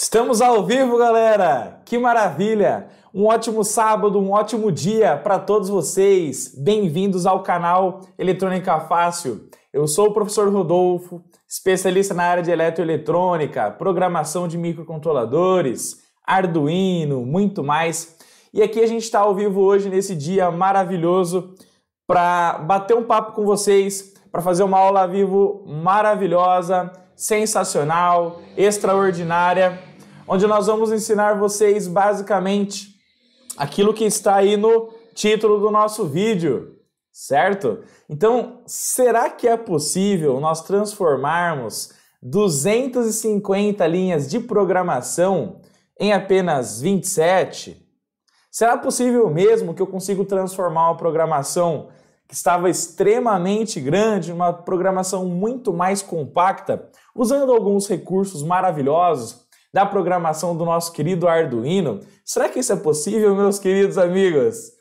Estamos ao vivo, galera! Que maravilha! Um ótimo sábado, um ótimo dia para todos vocês. Bem-vindos ao canal Eletrônica Fácil. Eu sou o professor Rodolfo, especialista na área de eletroeletrônica, programação de microcontroladores, Arduino, muito mais. E aqui a gente está ao vivo hoje nesse dia maravilhoso para bater um papo com vocês, para fazer uma aula ao vivo maravilhosa, sensacional, extraordinária onde nós vamos ensinar vocês basicamente aquilo que está aí no título do nosso vídeo, certo? Então, será que é possível nós transformarmos 250 linhas de programação em apenas 27? Será possível mesmo que eu consiga transformar uma programação que estava extremamente grande, uma programação muito mais compacta, usando alguns recursos maravilhosos da programação do nosso querido Arduino? Será que isso é possível, meus queridos amigos?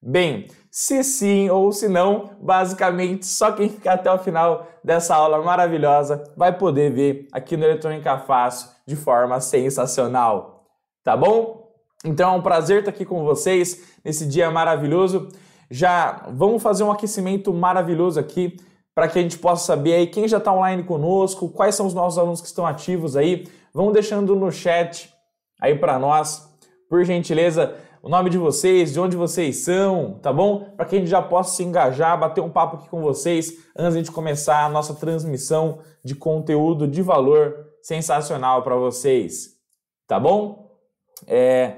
Bem, se sim ou se não, basicamente só quem ficar até o final dessa aula maravilhosa vai poder ver aqui no Eletrônica Fácil de forma sensacional. Tá bom? Então é um prazer estar aqui com vocês nesse dia maravilhoso. Já vamos fazer um aquecimento maravilhoso aqui para que a gente possa saber aí quem já está online conosco, quais são os nossos alunos que estão ativos aí, Vão deixando no chat aí para nós, por gentileza, o nome de vocês, de onde vocês são, tá bom? Para que a gente já possa se engajar, bater um papo aqui com vocês antes de começar a nossa transmissão de conteúdo de valor sensacional para vocês, tá bom? É...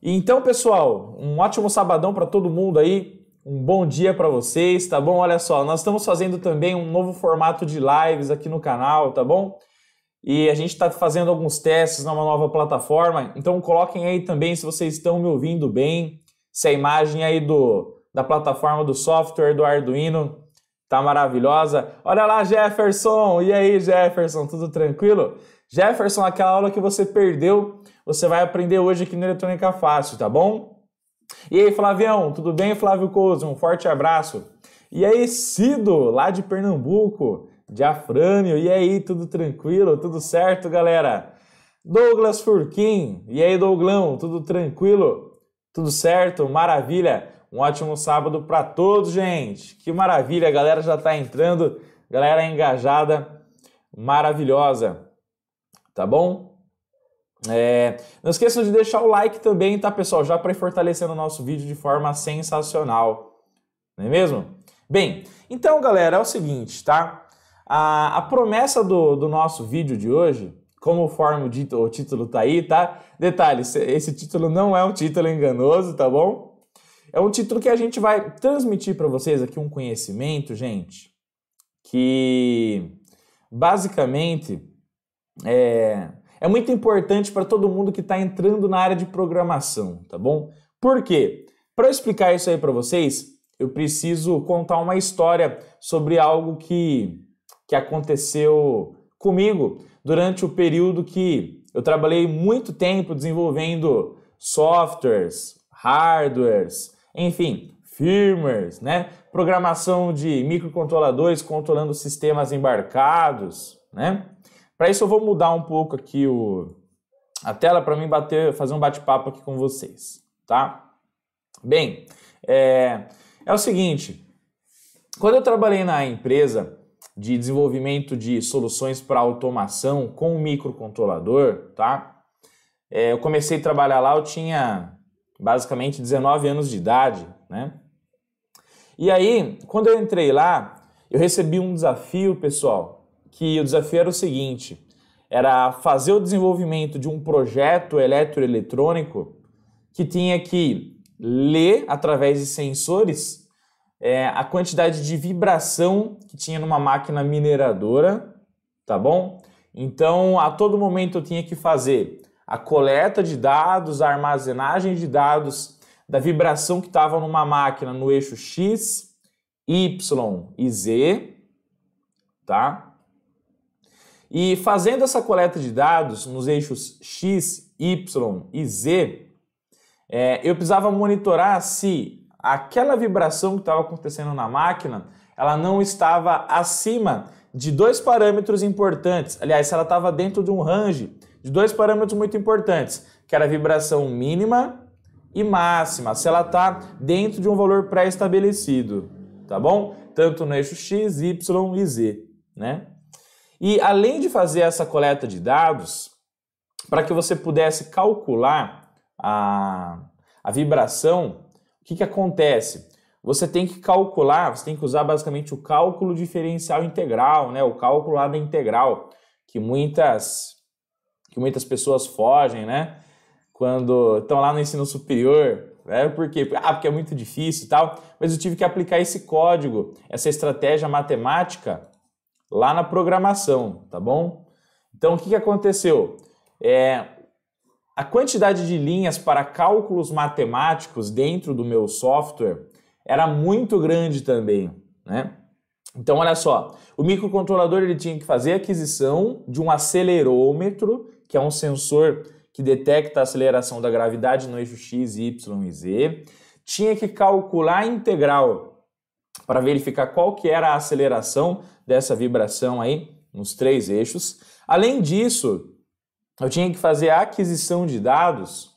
Então, pessoal, um ótimo sabadão para todo mundo aí. Um bom dia para vocês, tá bom? Olha só, nós estamos fazendo também um novo formato de lives aqui no canal, tá bom? E a gente está fazendo alguns testes numa nova plataforma. Então coloquem aí também se vocês estão me ouvindo bem, se a imagem aí do, da plataforma do software do Arduino tá maravilhosa. Olha lá, Jefferson! E aí, Jefferson, tudo tranquilo? Jefferson, aquela aula que você perdeu, você vai aprender hoje aqui no Eletrônica Fácil, tá bom? E aí, Flavião, tudo bem? Flávio Couso, um forte abraço. E aí, Cido, lá de Pernambuco. Diafrânio, e aí, tudo tranquilo? Tudo certo, galera? Douglas Furquim, e aí, Douglão, tudo tranquilo? Tudo certo? Maravilha! Um ótimo sábado para todos, gente! Que maravilha, a galera já está entrando, galera engajada, maravilhosa, tá bom? É, não esqueçam de deixar o like também, tá, pessoal? Já para fortalecer o nosso vídeo de forma sensacional, não é mesmo? Bem, então, galera, é o seguinte, tá? A, a promessa do, do nosso vídeo de hoje como forma o título tá aí, tá? Detalhe, esse título não é um título enganoso, tá bom? É um título que a gente vai transmitir para vocês aqui um conhecimento, gente, que basicamente é, é muito importante para todo mundo que está entrando na área de programação, tá bom? Por quê? Para explicar isso aí para vocês, eu preciso contar uma história sobre algo que que aconteceu comigo durante o período que eu trabalhei muito tempo desenvolvendo softwares, hardwares, enfim, firmwares, né? Programação de microcontroladores controlando sistemas embarcados, né? Para isso eu vou mudar um pouco aqui o a tela para mim bater, fazer um bate-papo aqui com vocês, tá? Bem, é, é o seguinte, quando eu trabalhei na empresa, de desenvolvimento de soluções para automação com microcontrolador, tá? É, eu comecei a trabalhar lá, eu tinha basicamente 19 anos de idade, né? E aí, quando eu entrei lá, eu recebi um desafio, pessoal, que o desafio era o seguinte, era fazer o desenvolvimento de um projeto eletroeletrônico que tinha que ler através de sensores é, a quantidade de vibração que tinha numa máquina mineradora, tá bom? Então, a todo momento eu tinha que fazer a coleta de dados, a armazenagem de dados da vibração que estava numa máquina no eixo X, Y e Z, tá? E fazendo essa coleta de dados nos eixos X, Y e Z, é, eu precisava monitorar se aquela vibração que estava acontecendo na máquina, ela não estava acima de dois parâmetros importantes. Aliás, ela estava dentro de um range de dois parâmetros muito importantes, que era a vibração mínima e máxima, se ela está dentro de um valor pré-estabelecido, tá bom? Tanto no eixo X, Y e Z, né? E além de fazer essa coleta de dados, para que você pudesse calcular a, a vibração que, que acontece? Você tem que calcular, você tem que usar basicamente o cálculo diferencial integral, né? o cálculo lá da integral, que muitas, que muitas pessoas fogem, né? Quando estão lá no ensino superior, né? porque, ah, porque é muito difícil e tal, mas eu tive que aplicar esse código, essa estratégia matemática lá na programação, tá bom? Então, o que, que aconteceu? É, a quantidade de linhas para cálculos matemáticos dentro do meu software era muito grande também, né? Então, olha só, o microcontrolador ele tinha que fazer a aquisição de um acelerômetro, que é um sensor que detecta a aceleração da gravidade no eixo x, y e z. Tinha que calcular a integral para verificar qual que era a aceleração dessa vibração aí nos três eixos. Além disso, eu tinha que fazer a aquisição de dados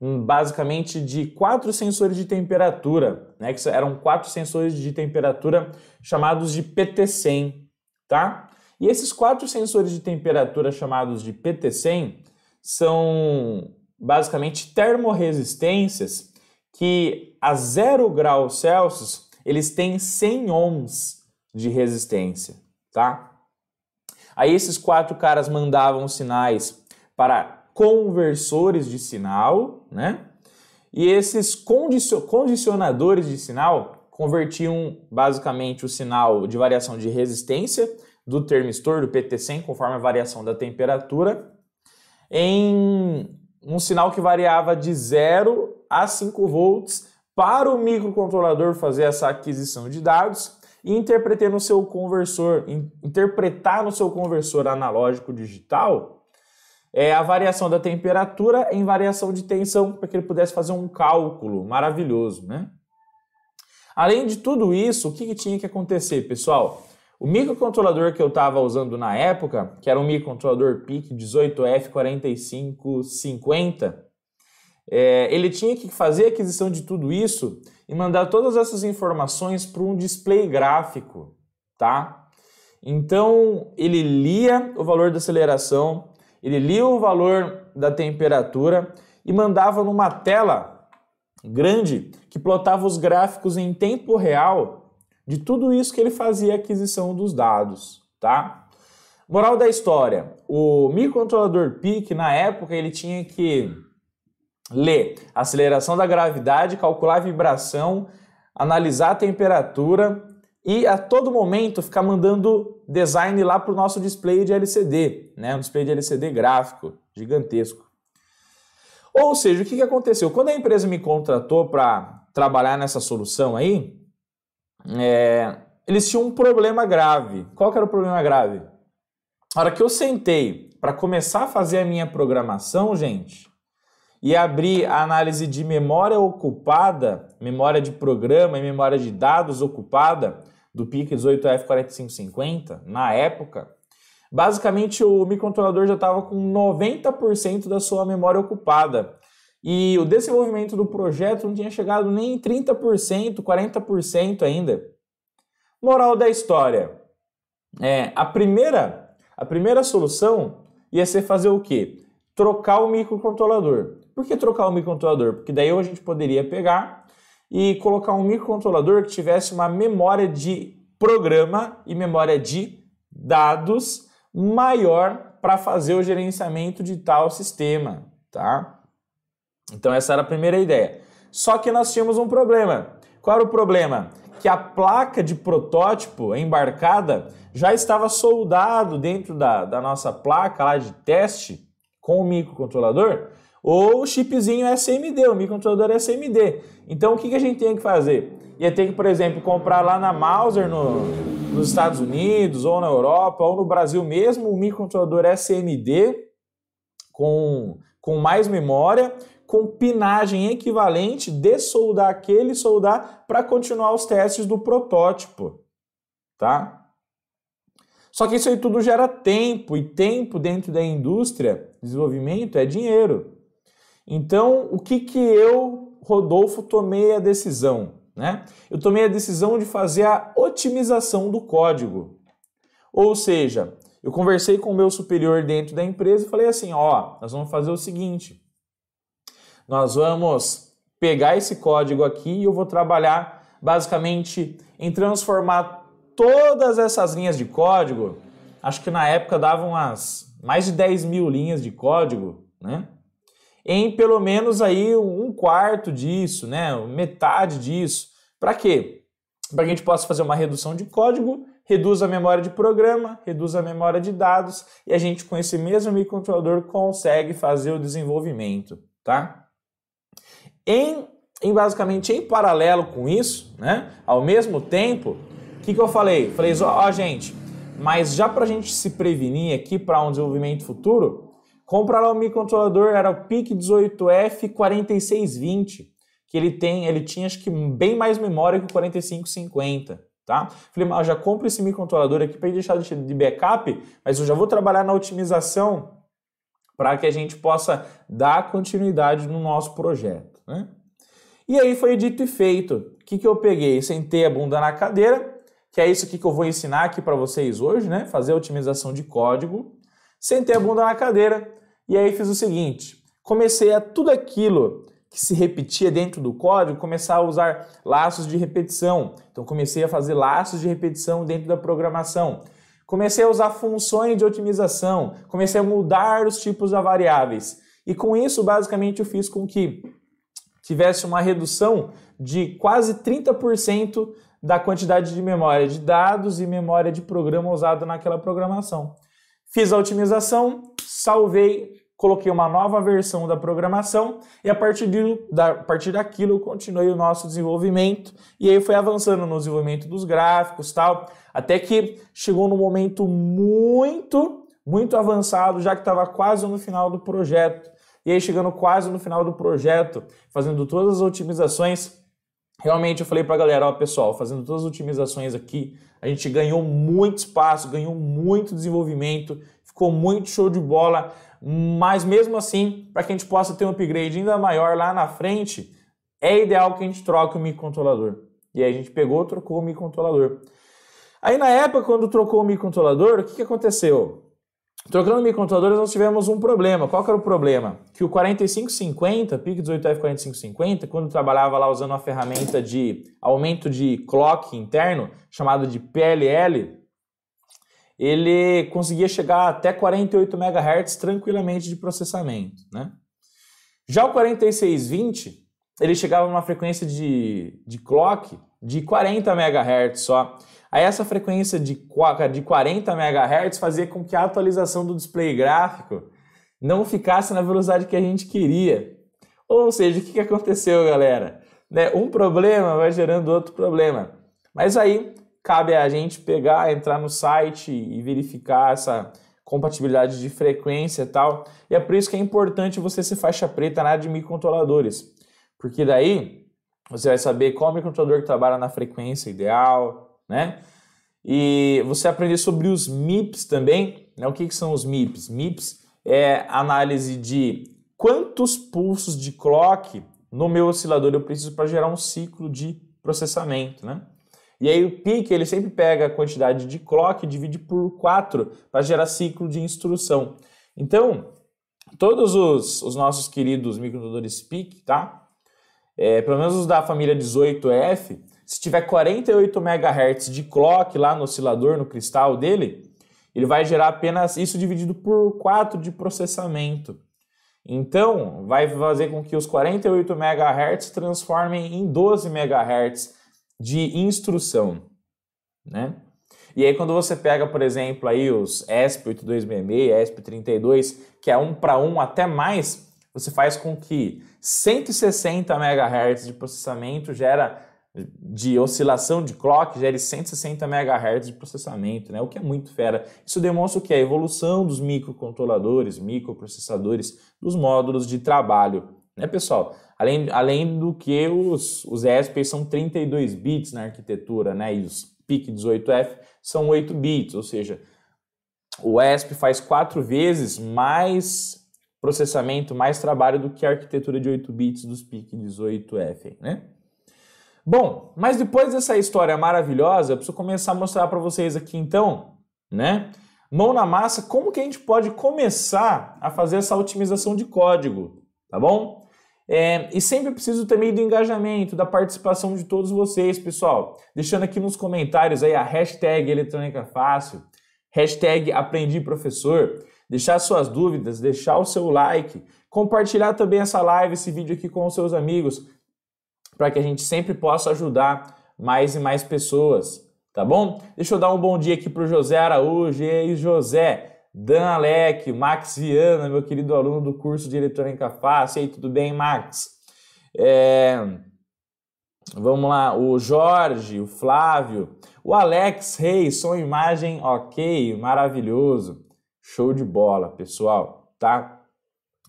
hum, basicamente de quatro sensores de temperatura, né, que eram quatro sensores de temperatura chamados de PT100, tá? E esses quatro sensores de temperatura chamados de PT100 são basicamente termorresistências que a zero grau Celsius eles têm 100 ohms de resistência, tá? Aí esses quatro caras mandavam sinais para conversores de sinal, né? E esses condicionadores de sinal convertiam basicamente o sinal de variação de resistência do termistor, do PT100, conforme a variação da temperatura, em um sinal que variava de 0 a 5 volts para o microcontrolador fazer essa aquisição de dados e interpretar no seu conversor, interpretar no seu conversor analógico digital é a variação da temperatura em variação de tensão, para que ele pudesse fazer um cálculo maravilhoso, né? Além de tudo isso, o que, que tinha que acontecer, pessoal? O microcontrolador que eu estava usando na época, que era um microcontrolador PIC 18F4550, é, ele tinha que fazer a aquisição de tudo isso e mandar todas essas informações para um display gráfico, tá? Então ele lia o valor da aceleração, ele lia o valor da temperatura e mandava numa tela grande que plotava os gráficos em tempo real de tudo isso que ele fazia a aquisição dos dados, tá? Moral da história: o microcontrolador PIC na época ele tinha que ler aceleração da gravidade, calcular a vibração, analisar a temperatura e a todo momento ficar mandando design lá para o nosso display de LCD, né? um display de LCD gráfico gigantesco. Ou seja, o que aconteceu? Quando a empresa me contratou para trabalhar nessa solução aí, é, eles tinham um problema grave. Qual que era o problema grave? A hora que eu sentei para começar a fazer a minha programação, gente, e abrir a análise de memória ocupada, memória de programa e memória de dados ocupada do PIC 18F4550, na época, basicamente o microcontrolador já estava com 90% da sua memória ocupada. E o desenvolvimento do projeto não tinha chegado nem em 30%, 40% ainda. Moral da história. É, a primeira a primeira solução ia ser fazer o quê? Trocar o microcontrolador. Por que trocar o microcontrolador? Porque daí a gente poderia pegar e colocar um microcontrolador que tivesse uma memória de programa e memória de dados maior para fazer o gerenciamento de tal sistema, tá? Então essa era a primeira ideia. Só que nós tínhamos um problema. Qual era o problema? Que a placa de protótipo embarcada já estava soldado dentro da, da nossa placa lá de teste com o microcontrolador, ou o chipzinho SMD, o microcontrolador SMD. Então o que, que a gente tem que fazer? Ia ter que, por exemplo, comprar lá na Mauser, no, nos Estados Unidos, ou na Europa, ou no Brasil mesmo, um microcontrolador SMD com, com mais memória, com pinagem equivalente, dessoldar aquele, soldar para continuar os testes do protótipo, tá? Só que isso aí tudo gera tempo, e tempo dentro da indústria, desenvolvimento é dinheiro. Então, o que, que eu, Rodolfo, tomei a decisão? Né? Eu tomei a decisão de fazer a otimização do código. Ou seja, eu conversei com o meu superior dentro da empresa e falei assim: ó, nós vamos fazer o seguinte, nós vamos pegar esse código aqui e eu vou trabalhar basicamente em transformar todas essas linhas de código. Acho que na época davam as mais de 10 mil linhas de código, né? em pelo menos aí um quarto disso, né? Metade disso. Para quê? Para que a gente possa fazer uma redução de código, reduz a memória de programa, reduz a memória de dados e a gente com esse mesmo microcontrolador consegue fazer o desenvolvimento, tá? Em, em basicamente em paralelo com isso, né? Ao mesmo tempo, o que, que eu falei? Falei, ó, ó gente, mas já para a gente se prevenir aqui para um desenvolvimento futuro, Comprar lá o microcontrolador, era o PIC 18F4620, que ele tem, ele tinha acho que bem mais memória que o 4550, tá? Falei, mas já compro esse microcontrolador aqui para deixar de backup, mas eu já vou trabalhar na otimização para que a gente possa dar continuidade no nosso projeto, né? E aí foi dito e feito. O que, que eu peguei? Sentei a bunda na cadeira, que é isso que eu vou ensinar aqui para vocês hoje, né? Fazer a otimização de código sentei a bunda na cadeira e aí fiz o seguinte: comecei a tudo aquilo que se repetia dentro do código, começar a usar laços de repetição. Então comecei a fazer laços de repetição dentro da programação. Comecei a usar funções de otimização, comecei a mudar os tipos de variáveis. E com isso, basicamente, eu fiz com que tivesse uma redução de quase 30% da quantidade de memória de dados e memória de programa usado naquela programação. Fiz a otimização, salvei, coloquei uma nova versão da programação e a partir, de, da, a partir daquilo continuei o nosso desenvolvimento e aí foi avançando no desenvolvimento dos gráficos tal, até que chegou num momento muito, muito avançado, já que estava quase no final do projeto. E aí chegando quase no final do projeto, fazendo todas as otimizações, realmente eu falei para a galera, ó, pessoal, fazendo todas as otimizações aqui, a gente ganhou muito espaço, ganhou muito desenvolvimento, ficou muito show de bola, mas mesmo assim, para que a gente possa ter um upgrade ainda maior lá na frente, é ideal que a gente troque o microcontrolador. E aí a gente pegou, trocou o microcontrolador. Aí na época, quando trocou o microcontrolador, o que, que aconteceu? Trocando microcontroladores, nós tivemos um problema. Qual que era o problema? Que o 4550, PIC 18F 4550, quando trabalhava lá usando uma ferramenta de aumento de clock interno, chamado de PLL, ele conseguia chegar até 48 MHz tranquilamente de processamento. Né? Já o 4620, ele chegava a uma frequência de, de clock de 40 MHz só. Aí essa frequência de 40 MHz fazia com que a atualização do display gráfico não ficasse na velocidade que a gente queria. Ou seja, o que aconteceu, galera? Né, um problema vai gerando outro problema. Mas aí cabe a gente pegar, entrar no site e verificar essa compatibilidade de frequência e tal. E é por isso que é importante você ser faixa preta na área de microcontroladores. Porque daí você vai saber qual microcontrolador que trabalha na frequência ideal, né? E você aprender sobre os MIPS também, né? O que, que são os MIPS? MIPS é análise de quantos pulsos de clock no meu oscilador eu preciso para gerar um ciclo de processamento, né? E aí o PIC, ele sempre pega a quantidade de clock e divide por 4 para gerar ciclo de instrução. Então, todos os, os nossos queridos microcontroladores PIC, tá? É, pelo menos os da família 18F, se tiver 48 MHz de clock lá no oscilador, no cristal dele, ele vai gerar apenas isso dividido por 4 de processamento. Então, vai fazer com que os 48 MHz transformem em 12 MHz de instrução, né? E aí quando você pega, por exemplo, aí os ESP8266, ESP32, que é um para um até mais, você faz com que 160 MHz de processamento gera de oscilação de clock gere 160 MHz de processamento, né? o que é muito fera. Isso demonstra o que? A evolução dos microcontroladores, microprocessadores, dos módulos de trabalho. Né, pessoal? Além, além do que os, os ESP são 32 bits na arquitetura, né? E os PIC18F são 8 bits, ou seja, o ESP faz quatro vezes mais processamento, mais trabalho do que a arquitetura de 8 bits dos PIC18F, né? Bom, mas depois dessa história maravilhosa, eu preciso começar a mostrar para vocês aqui então, né? Mão na massa, como que a gente pode começar a fazer essa otimização de código, tá bom? É, e sempre preciso também do engajamento, da participação de todos vocês, pessoal. Deixando aqui nos comentários aí a hashtag eletrônica fácil, hashtag aprendi professor, deixar suas dúvidas, deixar o seu like, compartilhar também essa live, esse vídeo aqui com os seus amigos, para que a gente sempre possa ajudar mais e mais pessoas, tá bom? Deixa eu dar um bom dia aqui para o José Araújo, e aí, José, Dan Alec, Max Viana, meu querido aluno do curso de Eletrônica Fácil, e aí, tudo bem, Max? É... Vamos lá, o Jorge, o Flávio, o Alex Reis, hey, som imagem ok, maravilhoso, show de bola, pessoal, tá?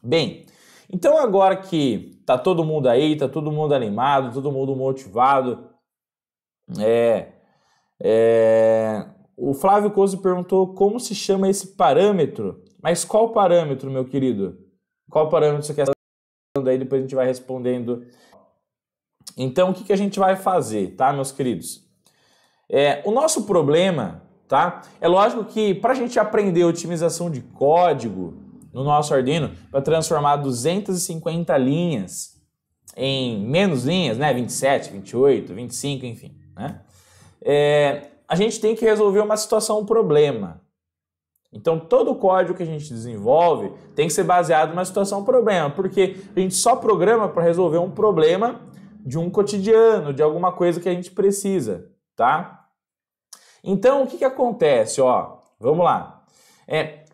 Bem, então agora que tá todo mundo aí, tá todo mundo animado, todo mundo motivado. É, é, o Flávio Coso perguntou como se chama esse parâmetro. Mas qual parâmetro, meu querido? Qual parâmetro você quer saber? Aí depois a gente vai respondendo. Então, o que, que a gente vai fazer, tá, meus queridos? É, o nosso problema, tá? É lógico que para a gente aprender otimização de código, no nosso Arduino para transformar 250 linhas em menos linhas, né? 27, 28, 25, enfim. Né? É, a gente tem que resolver uma situação, um problema. Então, todo o código que a gente desenvolve tem que ser baseado numa situação, um problema, porque a gente só programa para resolver um problema de um cotidiano, de alguma coisa que a gente precisa, tá? Então, o que, que acontece? Ó, vamos lá. É,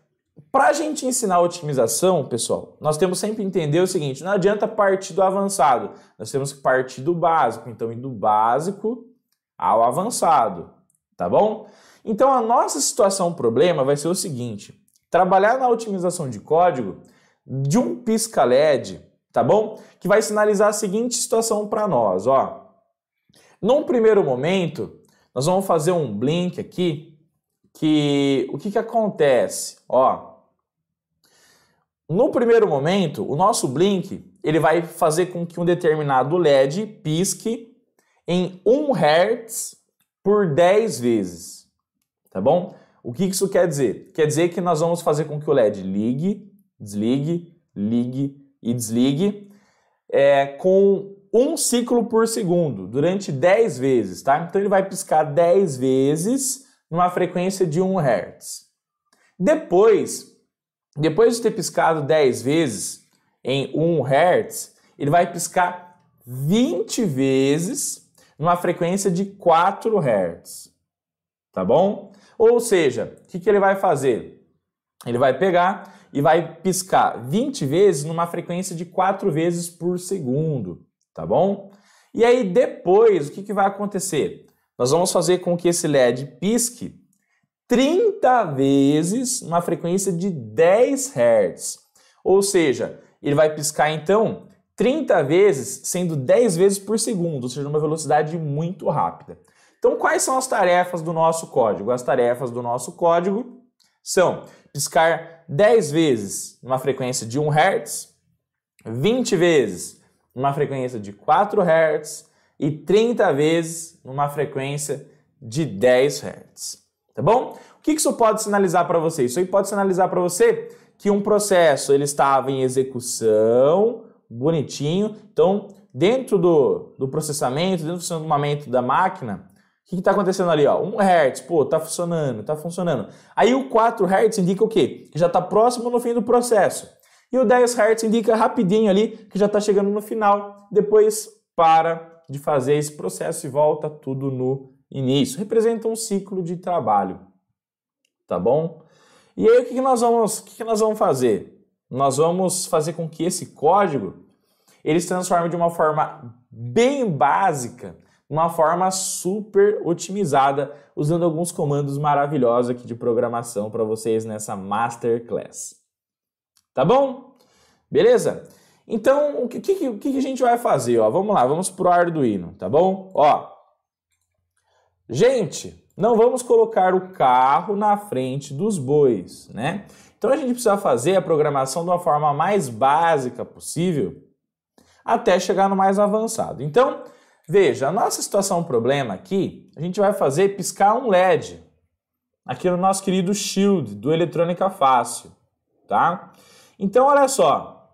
para a gente ensinar otimização, pessoal, nós temos sempre entender o seguinte: não adianta partir do avançado, nós temos que partir do básico. Então, ir do básico ao avançado, tá bom? Então, a nossa situação problema vai ser o seguinte: trabalhar na otimização de código de um pisca LED, tá bom? Que vai sinalizar a seguinte situação para nós, ó. Num primeiro momento, nós vamos fazer um blink aqui, que o que, que acontece, ó? No primeiro momento, o nosso blink ele vai fazer com que um determinado LED pisque em 1 Hz por 10 vezes, tá bom? O que isso quer dizer? Quer dizer que nós vamos fazer com que o LED ligue, desligue, ligue e desligue é, com um ciclo por segundo, durante 10 vezes, tá? Então ele vai piscar 10 vezes numa frequência de 1 Hz. Depois, depois de ter piscado 10 vezes em 1 Hz, ele vai piscar 20 vezes numa frequência de 4 Hz. Tá bom? Ou seja, o que, que ele vai fazer? Ele vai pegar e vai piscar 20 vezes numa frequência de 4 vezes por segundo. Tá bom? E aí depois, o que, que vai acontecer? Nós vamos fazer com que esse LED pisque 30 vezes uma frequência de 10 Hz. Ou seja, ele vai piscar então 30 vezes, sendo 10 vezes por segundo, ou seja, uma velocidade muito rápida. Então, quais são as tarefas do nosso código? As tarefas do nosso código são piscar 10 vezes numa frequência de 1 Hz, 20 vezes numa frequência de 4 Hz e 30 vezes numa frequência de 10 Hz tá bom? O que isso pode sinalizar para você? Isso aí pode sinalizar para você que um processo ele estava em execução, bonitinho. Então, dentro do, do processamento, dentro do funcionamento da máquina, o que está acontecendo ali? Ó? 1 Hz, pô, tá funcionando, tá funcionando. Aí o 4 Hz indica o quê? Que já está próximo no fim do processo. E o 10 Hz indica rapidinho ali que já está chegando no final. Depois para de fazer esse processo e volta tudo no início, representa um ciclo de trabalho, tá bom? E aí o que nós vamos, o que nós vamos fazer? Nós vamos fazer com que esse código ele se transforme de uma forma bem básica, uma forma super otimizada, usando alguns comandos maravilhosos aqui de programação para vocês nessa masterclass. Tá bom? Beleza? Então, o que, que, que a gente vai fazer? Ó, vamos lá, vamos para o Arduino, tá bom? Ó, Gente, não vamos colocar o carro na frente dos bois, né? Então a gente precisa fazer a programação de uma forma mais básica possível até chegar no mais avançado. Então, veja, a nossa situação problema aqui, a gente vai fazer piscar um LED aqui no nosso querido Shield do Eletrônica Fácil, tá? Então, olha só,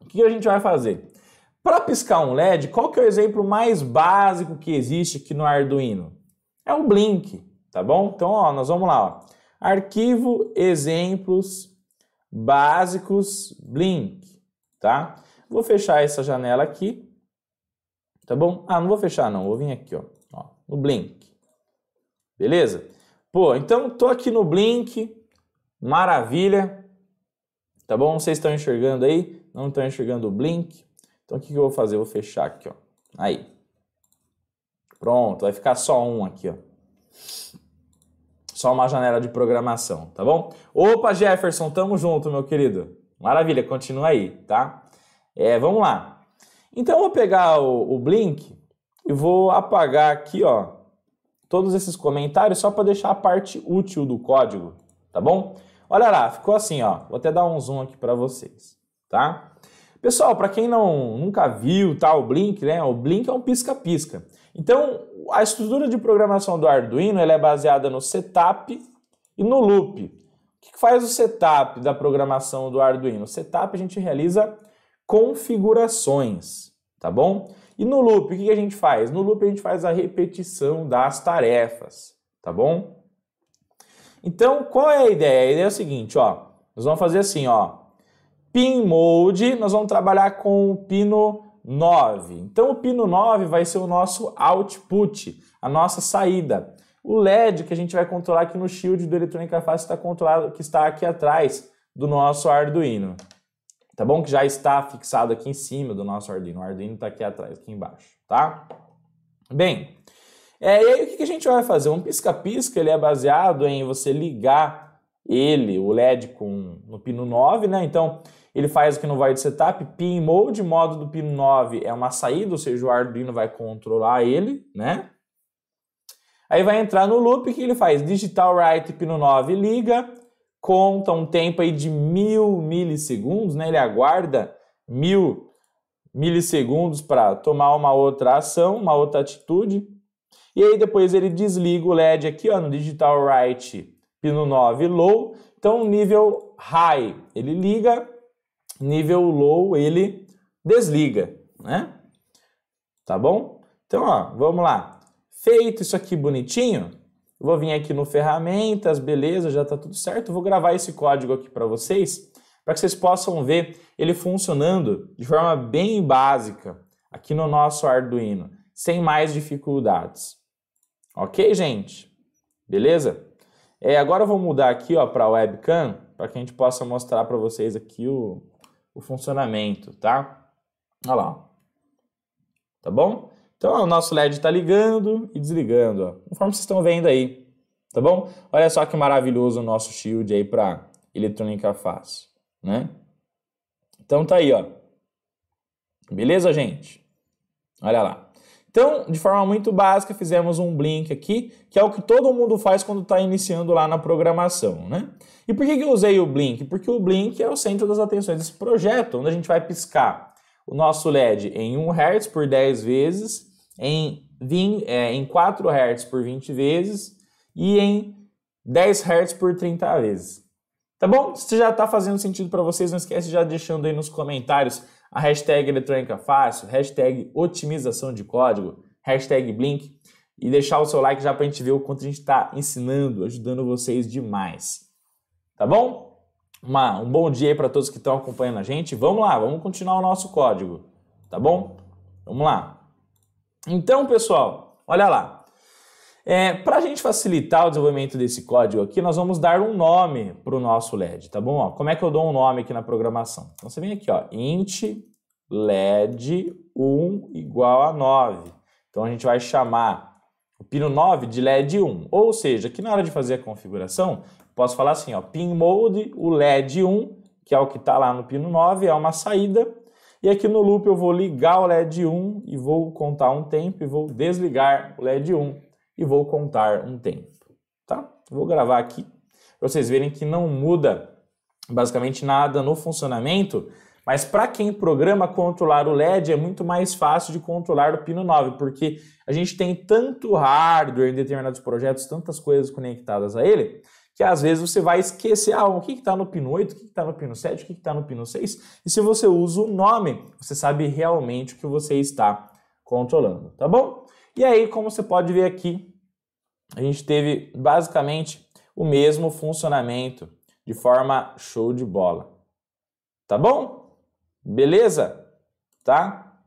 o que a gente vai fazer? Para piscar um LED, qual que é o exemplo mais básico que existe aqui no Arduino? é o Blink, tá bom? Então, ó, nós vamos lá. Ó. Arquivo exemplos básicos Blink, tá? Vou fechar essa janela aqui, tá bom? Ah, não vou fechar não, vou vir aqui, ó, ó no Blink. Beleza? Pô, então tô aqui no Blink, maravilha, tá bom? Vocês estão enxergando aí? Não estão enxergando o Blink? Então o que, que eu vou fazer? Eu vou fechar aqui, ó. Aí, Pronto, vai ficar só um aqui, ó. Só uma janela de programação, tá bom? Opa, Jefferson, tamo junto, meu querido. Maravilha, continua aí, tá? É, vamos lá. Então eu vou pegar o, o Blink e vou apagar aqui, ó, todos esses comentários só para deixar a parte útil do código, tá bom? Olha lá, ficou assim, ó. Vou até dar um zoom aqui para vocês, tá? Pessoal, para quem não nunca viu tá, o Blink, né? O Blink é um pisca-pisca. Então, a estrutura de programação do Arduino ela é baseada no setup e no loop. O que faz o setup da programação do Arduino? O setup a gente realiza configurações, tá bom? E no loop, o que a gente faz? No loop a gente faz a repetição das tarefas, tá bom? Então, qual é a ideia? A ideia é o seguinte, ó. Nós vamos fazer assim, ó. Pin Mode, nós vamos trabalhar com o pino 9. Então, o pino 9 vai ser o nosso output, a nossa saída. O LED que a gente vai controlar aqui no shield do Eletrônica Fácil está controlado, que está aqui atrás do nosso Arduino. Tá bom? Que já está fixado aqui em cima do nosso Arduino. O Arduino está aqui atrás, aqui embaixo, tá? Bem, é, e aí o que a gente vai fazer? Um pisca-pisca, ele é baseado em você ligar ele, o LED, com, no pino 9, né? Então, ele faz o que não vai de setup, pin mode, modo do pino 9 é uma saída, ou seja, o Arduino vai controlar ele, né? Aí vai entrar no loop que ele faz digital write pino 9 liga, conta um tempo aí de mil milissegundos, né? Ele aguarda mil milissegundos para tomar uma outra ação, uma outra atitude. E aí depois ele desliga o LED aqui, ó, no digital write pino 9 low. Então nível high, ele liga nível low ele desliga, né? Tá bom? Então, ó, vamos lá. Feito isso aqui bonitinho, eu vou vir aqui no ferramentas, beleza, já tá tudo certo. vou gravar esse código aqui para vocês, para que vocês possam ver ele funcionando de forma bem básica aqui no nosso Arduino, sem mais dificuldades. OK, gente? Beleza? É, agora eu vou mudar aqui, ó, para webcam, para que a gente possa mostrar para vocês aqui o o funcionamento, tá? Olha lá. Tá bom? Então, ó, o nosso LED está ligando e desligando, ó, conforme vocês estão vendo aí, tá bom? Olha só que maravilhoso o nosso shield aí para eletrônica fácil, né? Então tá aí, ó. Beleza, gente? Olha lá. Então, de forma muito básica, fizemos um blink aqui, que é o que todo mundo faz quando está iniciando lá na programação, né? E por que eu usei o blink? Porque o blink é o centro das atenções desse projeto, onde a gente vai piscar o nosso LED em 1 Hz por 10 vezes, em, 20, é, em 4 Hz por 20 vezes e em 10 Hz por 30 vezes. Tá bom? Se já está fazendo sentido para vocês, não esquece já deixando aí nos comentários a hashtag eletrônica fácil, hashtag otimização de código, hashtag blink e deixar o seu like já para a gente ver o quanto a gente está ensinando, ajudando vocês demais. Tá bom? Uma, um bom dia aí para todos que estão acompanhando a gente. Vamos lá, vamos continuar o nosso código, tá bom? Vamos lá. Então, pessoal, olha lá. É, para a gente facilitar o desenvolvimento desse código aqui, nós vamos dar um nome para o nosso LED, tá bom? Ó, como é que eu dou um nome aqui na programação? Então você vem aqui, ó, int LED 1 igual a 9. Então a gente vai chamar o pino 9 de LED 1. Ou seja, aqui na hora de fazer a configuração, posso falar assim, ó, pin mode, o LED 1, que é o que está lá no pino 9, é uma saída. E aqui no loop eu vou ligar o LED 1 e vou contar um tempo e vou desligar o LED 1 e vou contar um tempo, tá? Vou gravar aqui para vocês verem que não muda basicamente nada no funcionamento, mas para quem programa controlar o LED é muito mais fácil de controlar o pino 9, porque a gente tem tanto hardware em determinados projetos, tantas coisas conectadas a ele, que às vezes você vai esquecer ah, o que está no pino 8, o que está no pino 7, o que está no pino 6. E se você usa o nome, você sabe realmente o que você está controlando, tá bom? E aí, como você pode ver aqui, a gente teve basicamente o mesmo funcionamento de forma show de bola. Tá bom? Beleza? Tá?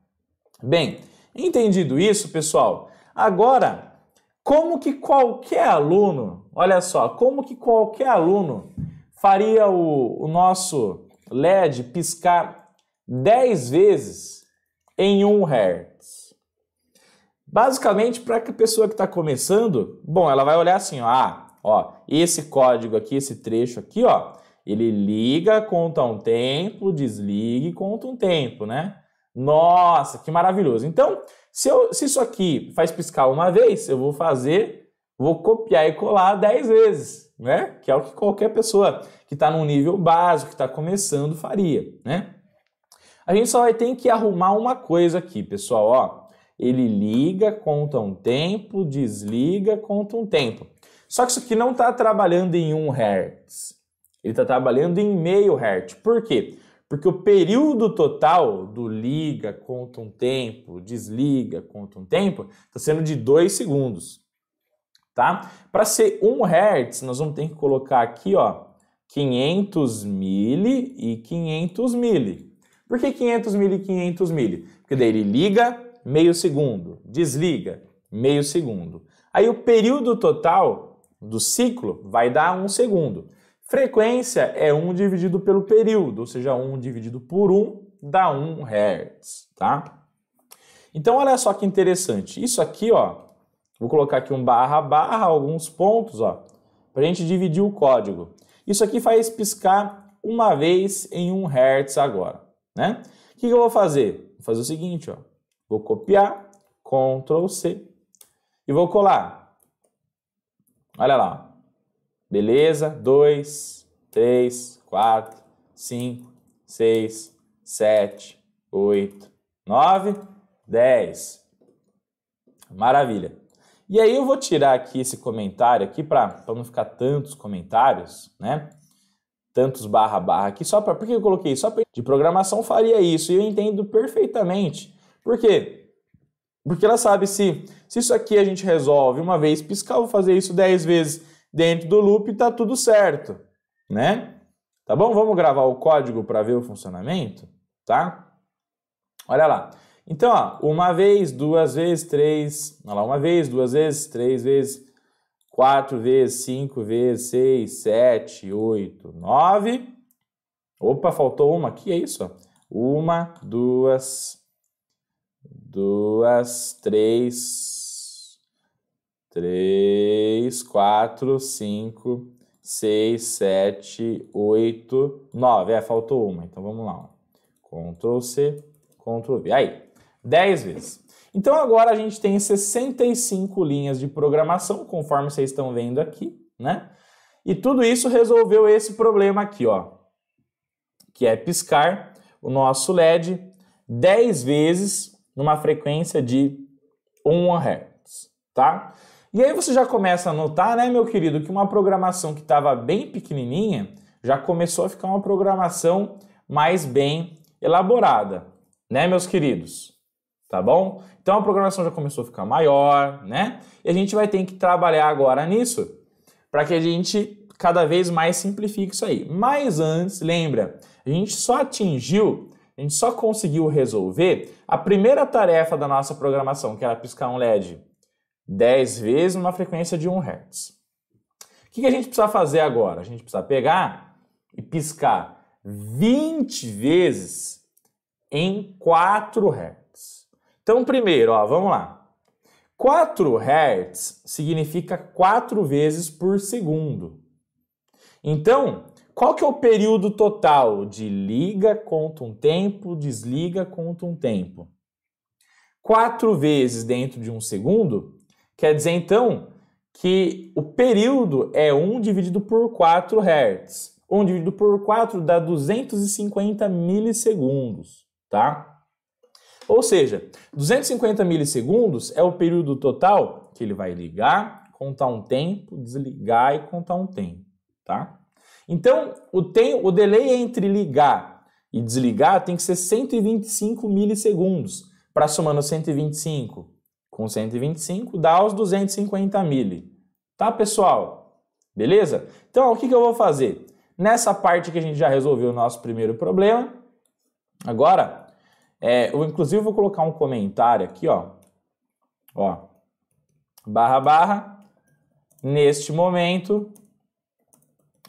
Bem, entendido isso, pessoal, agora como que qualquer aluno, olha só, como que qualquer aluno faria o, o nosso LED piscar 10 vezes em um hair? Basicamente, para que a pessoa que está começando, bom, ela vai olhar assim, ó, ah, ó, esse código aqui, esse trecho aqui, ó, ele liga, conta um tempo, desliga e conta um tempo, né? Nossa, que maravilhoso. Então, se, eu, se isso aqui faz piscar uma vez, eu vou fazer, vou copiar e colar 10 vezes, né? Que é o que qualquer pessoa que está num nível básico, que está começando, faria, né? A gente só vai ter que arrumar uma coisa aqui, pessoal, ó ele liga, conta um tempo, desliga, conta um tempo. Só que isso aqui não está trabalhando em 1 Hz. Ele está trabalhando em meio Hz. Por quê? Porque o período total do liga, conta um tempo, desliga, conta um tempo, está sendo de 2 segundos. Tá? Para ser 1 Hz, nós vamos ter que colocar aqui ó, 500 mil e 500 mil. Por que 500 mil e 500 mil? Porque daí ele liga, meio segundo. Desliga, meio segundo. Aí o período total do ciclo vai dar um segundo. Frequência é 1 dividido pelo período, ou seja, 1 dividido por 1 dá 1 Hz, tá? Então olha só que interessante. Isso aqui, ó, vou colocar aqui um barra barra, alguns pontos, ó, pra gente dividir o código. Isso aqui faz piscar uma vez em 1 Hz agora, né? O que, que eu vou fazer? Vou fazer o seguinte, ó. Vou copiar, Ctrl C e vou colar. Olha lá. Beleza? 2, 3, 4, 5, 6, 7, 8, 9, 10. Maravilha. E aí eu vou tirar aqui esse comentário aqui para não ficar tantos comentários, né? Tantos barra barra aqui, só para... porque eu coloquei? Só pra, de programação faria isso, e eu entendo perfeitamente por quê? Porque ela sabe se, se isso aqui a gente resolve uma vez piscar, vou fazer isso 10 vezes dentro do loop e tá tudo certo, né? Tá bom? Vamos gravar o código para ver o funcionamento, tá? Olha lá. Então, ó, uma vez, duas vezes, três, olha lá, uma vez, duas vezes, três vezes, quatro vezes, cinco vezes, seis, sete, oito, nove. Opa, faltou uma aqui, é isso? Uma, duas, duas, três, três, quatro, cinco, seis, sete, oito, nove. É, faltou uma, então vamos lá. Ctrl C, Ctrl V. Aí, dez vezes. Então agora a gente tem 65 linhas de programação, conforme vocês estão vendo aqui, né? E tudo isso resolveu esse problema aqui, ó, que é piscar o nosso LED 10 vezes numa frequência de 1 Hz, tá? E aí você já começa a notar, né, meu querido, que uma programação que estava bem pequenininha já começou a ficar uma programação mais bem elaborada, né, meus queridos? Tá bom? Então a programação já começou a ficar maior, né? E a gente vai ter que trabalhar agora nisso para que a gente cada vez mais simplifique isso aí. Mas antes, lembra, a gente só atingiu a gente só conseguiu resolver a primeira tarefa da nossa programação, que era piscar um LED 10 vezes numa frequência de 1 Hz. O que a gente precisa fazer agora? A gente precisa pegar e piscar 20 vezes em 4 Hz. Então, primeiro, ó, vamos lá. 4 Hz significa 4 vezes por segundo. Então, qual que é o período total de liga, conta um tempo, desliga, conta um tempo? Quatro vezes dentro de um segundo quer dizer então que o período é 1 dividido por 4 Hz. 1 dividido por 4 dá 250 milissegundos, tá? Ou seja, 250 milissegundos é o período total que ele vai ligar, contar um tempo, desligar e contar um tempo, tá? Então, o, tem, o delay entre ligar e desligar tem que ser 125 milissegundos, para somando 125 com 125 dá os 250 mili. Tá, pessoal? Beleza? Então, o que, que eu vou fazer? Nessa parte que a gente já resolveu o nosso primeiro problema, agora, é, eu inclusive vou colocar um comentário aqui, ó, ó, barra, barra, neste momento,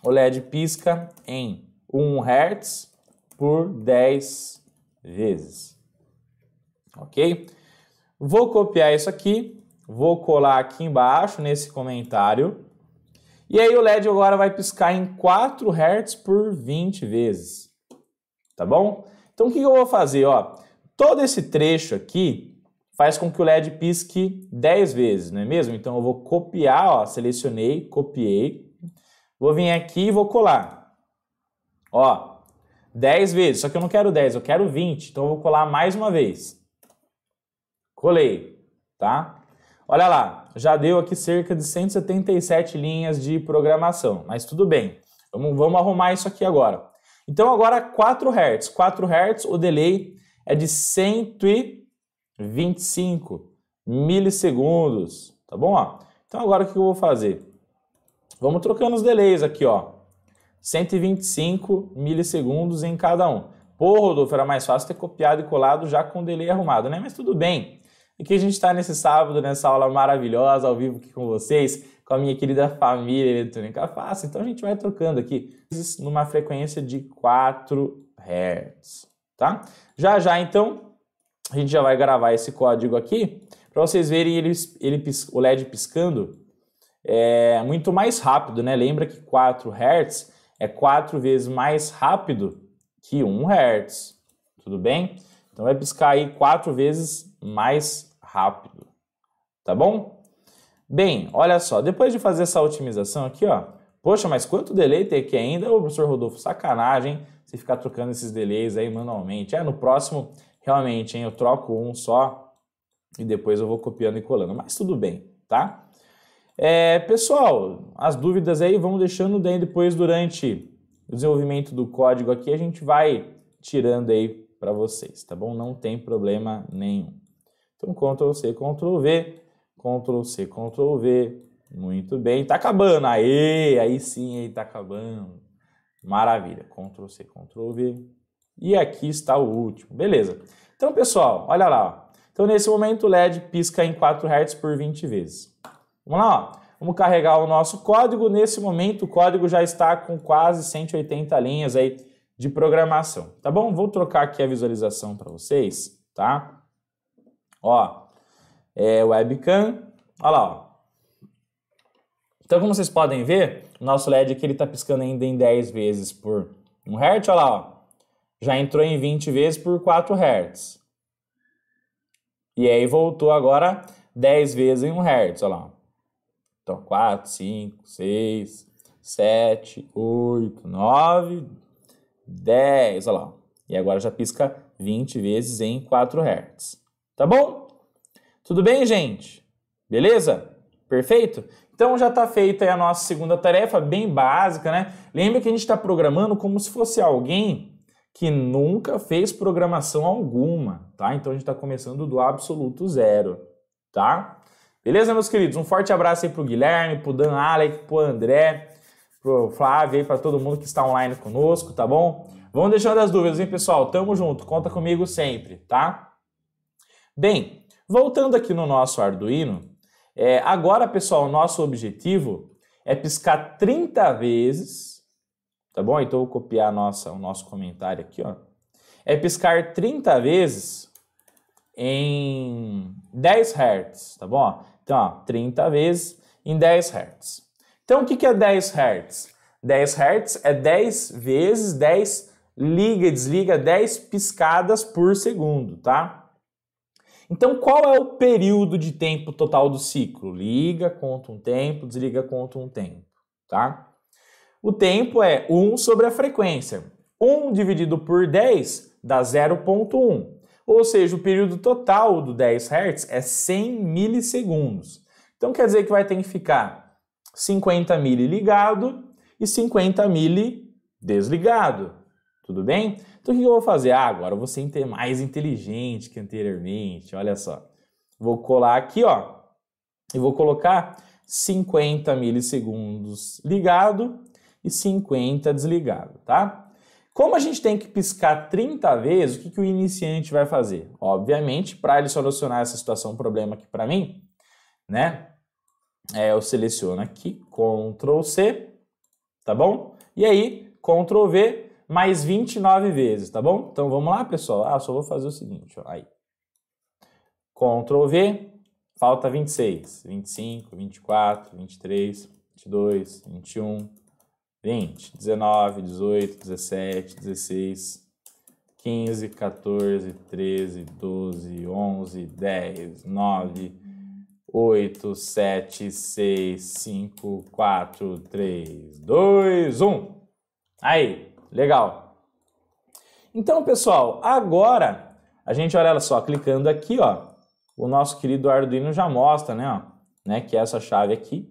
o LED pisca em 1 Hz por 10 vezes. Ok? Vou copiar isso aqui, vou colar aqui embaixo nesse comentário. E aí o LED agora vai piscar em 4 Hz por 20 vezes. Tá bom? Então o que eu vou fazer? Ó, todo esse trecho aqui faz com que o LED pisque 10 vezes, não é mesmo? Então eu vou copiar, ó, selecionei, copiei, Vou vir aqui e vou colar. Ó, 10 vezes, só que eu não quero 10, eu quero 20. Então eu vou colar mais uma vez. Colei, tá? Olha lá, já deu aqui cerca de 177 linhas de programação, mas tudo bem. Vamos, vamos arrumar isso aqui agora. Então agora 4 Hz, 4 Hz, o delay é de 125 milissegundos, tá bom? Ó, então agora o que eu vou fazer? Vamos trocando os delays aqui, ó. 125 milissegundos em cada um. Pô, Rodolfo, era mais fácil ter copiado e colado já com o delay arrumado, né? Mas tudo bem. Aqui a gente está nesse sábado, nessa aula maravilhosa, ao vivo aqui com vocês, com a minha querida família eletrônica fácil. Então a gente vai trocando aqui numa frequência de 4 Hz, tá? Já já, então, a gente já vai gravar esse código aqui para vocês verem ele, ele, o LED piscando é muito mais rápido, né? Lembra que 4 Hz é 4 vezes mais rápido que 1 Hz, tudo bem? Então vai piscar aí 4 vezes mais rápido, tá bom? Bem, olha só, depois de fazer essa otimização aqui, ó, poxa, mas quanto delay tem aqui ainda? Ô, professor Rodolfo, sacanagem você ficar trocando esses delays aí manualmente. É, no próximo, realmente, hein, eu troco um só e depois eu vou copiando e colando, mas tudo bem, tá? É, pessoal, as dúvidas aí vão deixando daí depois durante o desenvolvimento do código aqui, a gente vai tirando aí para vocês, tá bom? Não tem problema nenhum. Então, Ctrl C, Ctrl V, Ctrl C, Ctrl V. Muito bem, tá acabando. Aê, aí sim, aí tá acabando. Maravilha. Ctrl C, Ctrl V. E aqui está o último. Beleza. Então, pessoal, olha lá. Então, nesse momento, o LED pisca em 4 Hz por 20 vezes. Vamos lá, ó. vamos carregar o nosso código. Nesse momento, o código já está com quase 180 linhas aí de programação, tá bom? Vou trocar aqui a visualização para vocês, tá? Ó, é webcam, olha lá, ó. Então, como vocês podem ver, o nosso LED aqui está piscando ainda em 10 vezes por 1 Hz, olha lá, ó. já entrou em 20 vezes por 4 Hz. E aí voltou agora 10 vezes em 1 Hz, olha lá. Então, 4, 5, 6, 7, 8, 9, 10. Olha lá. E agora já pisca 20 vezes em 4 Hz. Tá bom? Tudo bem, gente? Beleza? Perfeito? Então já está feita a nossa segunda tarefa, bem básica, né? Lembra que a gente está programando como se fosse alguém que nunca fez programação alguma, tá? Então a gente está começando do absoluto zero, tá? Beleza, meus queridos? Um forte abraço aí pro Guilherme, pro Dan Alec, pro André, pro Flávio aí, pra todo mundo que está online conosco, tá bom? Vamos deixando as dúvidas, hein, pessoal? Tamo junto, conta comigo sempre, tá? Bem, voltando aqui no nosso Arduino, é, agora, pessoal, nosso objetivo é piscar 30 vezes, tá bom? Então, eu vou copiar nossa, o nosso comentário aqui, ó. É piscar 30 vezes em 10 Hz, tá bom? Então, ó, 30 vezes em 10 Hz. Então, o que é 10 Hz? 10 Hz é 10 vezes 10 liga e desliga 10 piscadas por segundo, tá? Então, qual é o período de tempo total do ciclo? Liga, conta um tempo, desliga, conta um tempo, tá? O tempo é 1 sobre a frequência. 1 dividido por 10 dá 0.1. Ou seja, o período total do 10 Hz é 100 milissegundos. Então quer dizer que vai ter que ficar 50 mili ligado e 50 mili desligado. Tudo bem? Então o que eu vou fazer? Ah, agora eu vou ser mais inteligente que anteriormente. Olha só. Vou colar aqui, ó. E vou colocar 50 milissegundos ligado e 50 desligado, tá? Como a gente tem que piscar 30 vezes, o que, que o iniciante vai fazer? Obviamente, para ele solucionar essa situação, um problema aqui para mim, né? É, eu seleciono aqui, Ctrl C, tá bom? E aí, Ctrl V, mais 29 vezes, tá bom? Então vamos lá, pessoal. Ah, só vou fazer o seguinte, ó, aí. Ctrl V, falta 26, 25, 24, 23, 22, 21, 20, 19, 18, 17, 16, 15, 14, 13, 12, 11, 10, 9, 8, 7, 6, 5, 4, 3, 2, 1. Aí, legal. Então, pessoal, agora a gente olha só, clicando aqui, ó, o nosso querido Arduino já mostra, né, ó, né, que é essa chave aqui,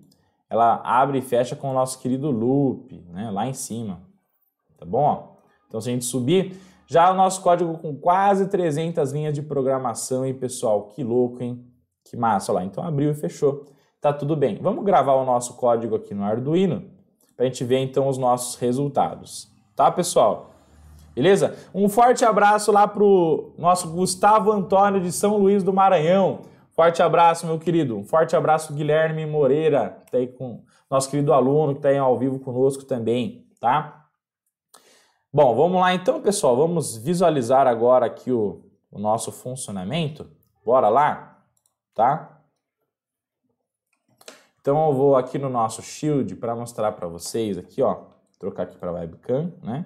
ela abre e fecha com o nosso querido loop, né, lá em cima, tá bom? Então, se a gente subir, já o nosso código com quase 300 linhas de programação, hein, pessoal? Que louco, hein? Que massa, olha lá. Então, abriu e fechou. Tá tudo bem. Vamos gravar o nosso código aqui no Arduino para a gente ver, então, os nossos resultados. Tá, pessoal? Beleza? Um forte abraço lá pro nosso Gustavo Antônio de São Luís do Maranhão. Forte abraço, meu querido. Um forte abraço, Guilherme Moreira, que está aí com nosso querido aluno, que está aí ao vivo conosco também, tá? Bom, vamos lá então, pessoal. Vamos visualizar agora aqui o, o nosso funcionamento. Bora lá, tá? Então eu vou aqui no nosso Shield para mostrar para vocês aqui, ó. Trocar aqui para webcam, né?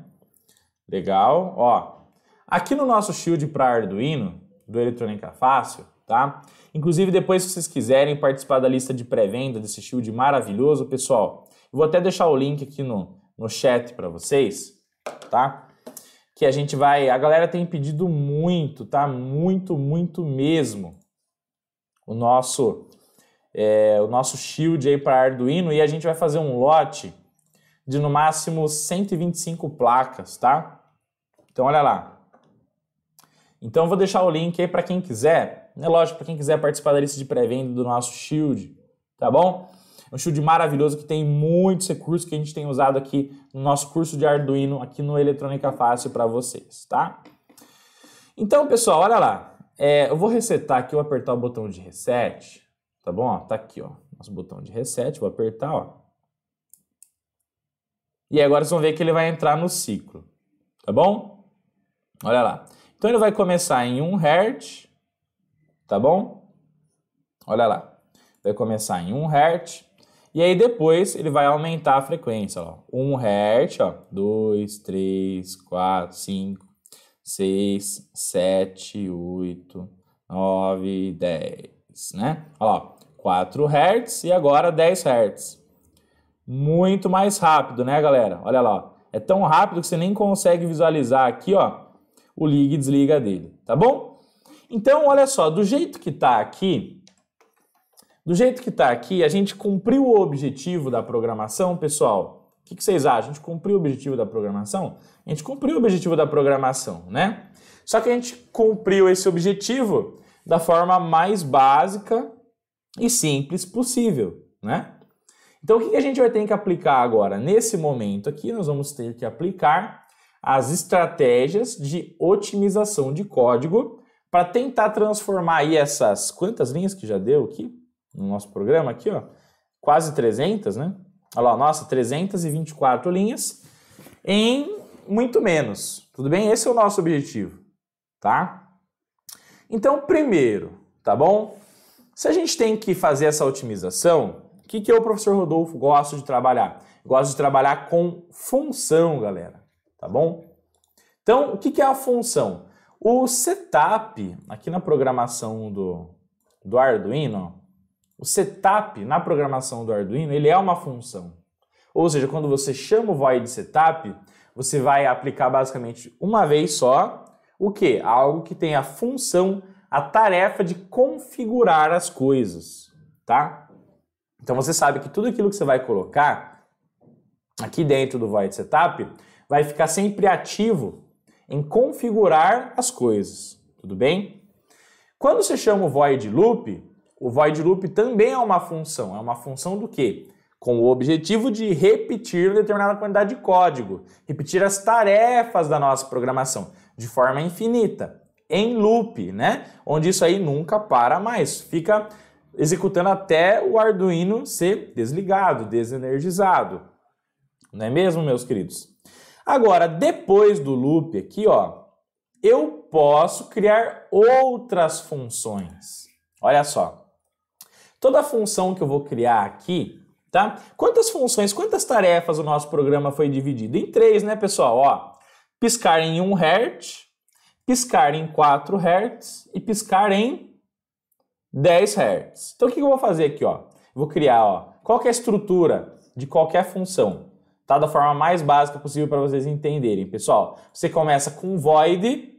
Legal, ó. Aqui no nosso Shield para Arduino, do Eletrônica Fácil, tá? Inclusive, depois, se vocês quiserem participar da lista de pré-venda desse shield maravilhoso, pessoal, eu vou até deixar o link aqui no, no chat para vocês, tá? Que a gente vai. A galera tem pedido muito, tá? Muito, muito mesmo o nosso, é, o nosso shield aí para Arduino e a gente vai fazer um lote de no máximo 125 placas, tá? Então olha lá. Então vou deixar o link aí para quem quiser é lógico, para quem quiser participar da lista de pré-venda do nosso Shield, tá bom? É um Shield maravilhoso que tem muitos recursos que a gente tem usado aqui no nosso curso de Arduino, aqui no Eletrônica Fácil para vocês, tá? Então, pessoal, olha lá. É, eu vou resetar aqui, eu vou apertar o botão de reset, tá bom? Ó, tá aqui, ó, nosso botão de reset, vou apertar, ó. E agora vocês vão ver que ele vai entrar no ciclo, tá bom? Olha lá. Então ele vai começar em 1 Hz, tá bom? Olha lá, vai começar em 1 Hz, e aí depois ele vai aumentar a frequência, ó. 1 Hz, ó, 2, 3, 4, 5, 6, 7, 8, 9, 10, né? Ó, 4 Hz e agora 10 Hz. Muito mais rápido, né, galera? Olha lá, ó. é tão rápido que você nem consegue visualizar aqui, ó, o liga e desliga dele, tá bom? Então, olha só, do jeito que está aqui, do jeito que está aqui, a gente cumpriu o objetivo da programação, pessoal. O que, que vocês acham? A gente cumpriu o objetivo da programação? A gente cumpriu o objetivo da programação, né? Só que a gente cumpriu esse objetivo da forma mais básica e simples possível, né? Então, o que a gente vai ter que aplicar agora? Nesse momento aqui, nós vamos ter que aplicar as estratégias de otimização de código para tentar transformar aí essas quantas linhas que já deu aqui no nosso programa aqui, ó, quase 300, né? Olha lá, nossa, 324 linhas em muito menos. Tudo bem? Esse é o nosso objetivo, tá? Então, primeiro, tá bom? Se a gente tem que fazer essa otimização, o que, que eu, professor Rodolfo, gosto de trabalhar? Gosto de trabalhar com função, galera, tá bom? Então, o que, que é a função? O setup, aqui na programação do, do Arduino, o setup na programação do Arduino, ele é uma função. Ou seja, quando você chama o void setup, você vai aplicar basicamente uma vez só o que? Algo que tem a função, a tarefa de configurar as coisas, tá? Então você sabe que tudo aquilo que você vai colocar aqui dentro do void setup vai ficar sempre ativo em configurar as coisas, tudo bem? Quando se chama o void loop, o void loop também é uma função, é uma função do quê? Com o objetivo de repetir determinada quantidade de código, repetir as tarefas da nossa programação de forma infinita, em loop, né? Onde isso aí nunca para mais, fica executando até o Arduino ser desligado, desenergizado. Não é mesmo, meus queridos? Agora, depois do loop aqui, ó, eu posso criar outras funções. Olha só. Toda função que eu vou criar aqui, tá? Quantas funções, quantas tarefas o nosso programa foi dividido? Em três, né, pessoal? Ó, piscar em 1 Hz, piscar em 4 Hz e piscar em 10 Hz. Então, o que eu vou fazer aqui, ó? Vou criar, ó, qual é a estrutura de qualquer função? tá? Da forma mais básica possível para vocês entenderem, pessoal. Você começa com void,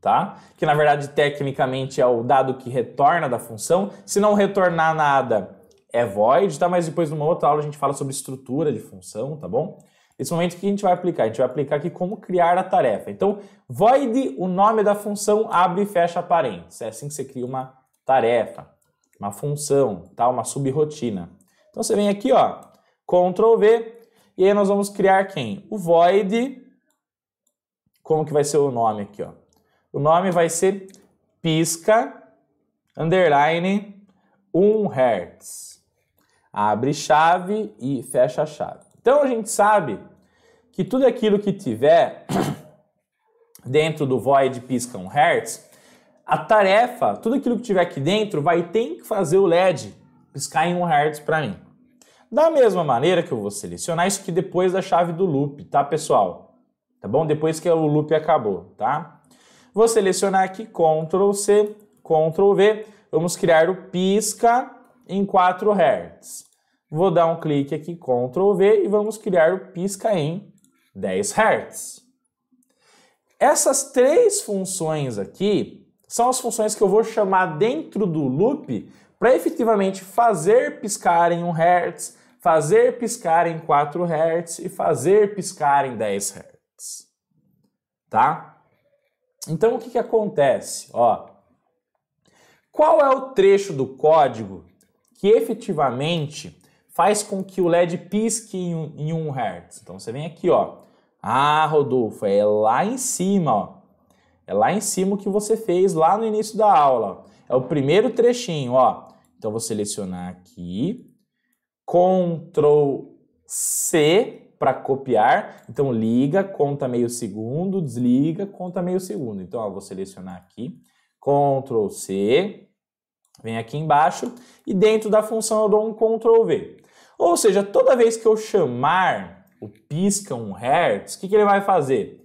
tá? Que na verdade tecnicamente é o dado que retorna da função. Se não retornar nada, é void, tá? Mas depois numa outra aula a gente fala sobre estrutura de função, tá bom? Esse momento que a gente vai aplicar, a gente vai aplicar aqui como criar a tarefa. Então, void, o nome da função, abre e fecha parênteses. É assim que você cria uma tarefa, uma função, tá? Uma subrotina. Então você vem aqui, ó, Ctrl V, e aí nós vamos criar quem? O void. Como que vai ser o nome aqui, ó? O nome vai ser pisca underline 1 Hz. Abre chave e fecha a chave. Então a gente sabe que tudo aquilo que tiver dentro do void pisca 1 Hz, a tarefa, tudo aquilo que tiver aqui dentro vai ter que fazer o LED piscar em 1 Hz para mim. Da mesma maneira que eu vou selecionar isso aqui depois da chave do loop, tá, pessoal? Tá bom? Depois que o loop acabou, tá? Vou selecionar aqui Ctrl C, Ctrl V. Vamos criar o pisca em 4 Hz. Vou dar um clique aqui, Ctrl V, e vamos criar o pisca em 10 Hz. Essas três funções aqui são as funções que eu vou chamar dentro do loop para efetivamente fazer piscar em 1 Hz, fazer piscar em 4 Hz e fazer piscar em 10 Hz. Tá? Então o que, que acontece? Ó, qual é o trecho do código que efetivamente faz com que o LED pisque em 1 um Hz? Então você vem aqui, ó. Ah, Rodolfo, é lá em cima, ó. É lá em cima o que você fez lá no início da aula. É o primeiro trechinho, ó. Então vou selecionar aqui, Ctrl C para copiar. Então liga, conta meio segundo, desliga, conta meio segundo. Então ó, vou selecionar aqui, Ctrl C, vem aqui embaixo e dentro da função eu dou um Ctrl V. Ou seja, toda vez que eu chamar o pisca um hertz, o que, que ele vai fazer?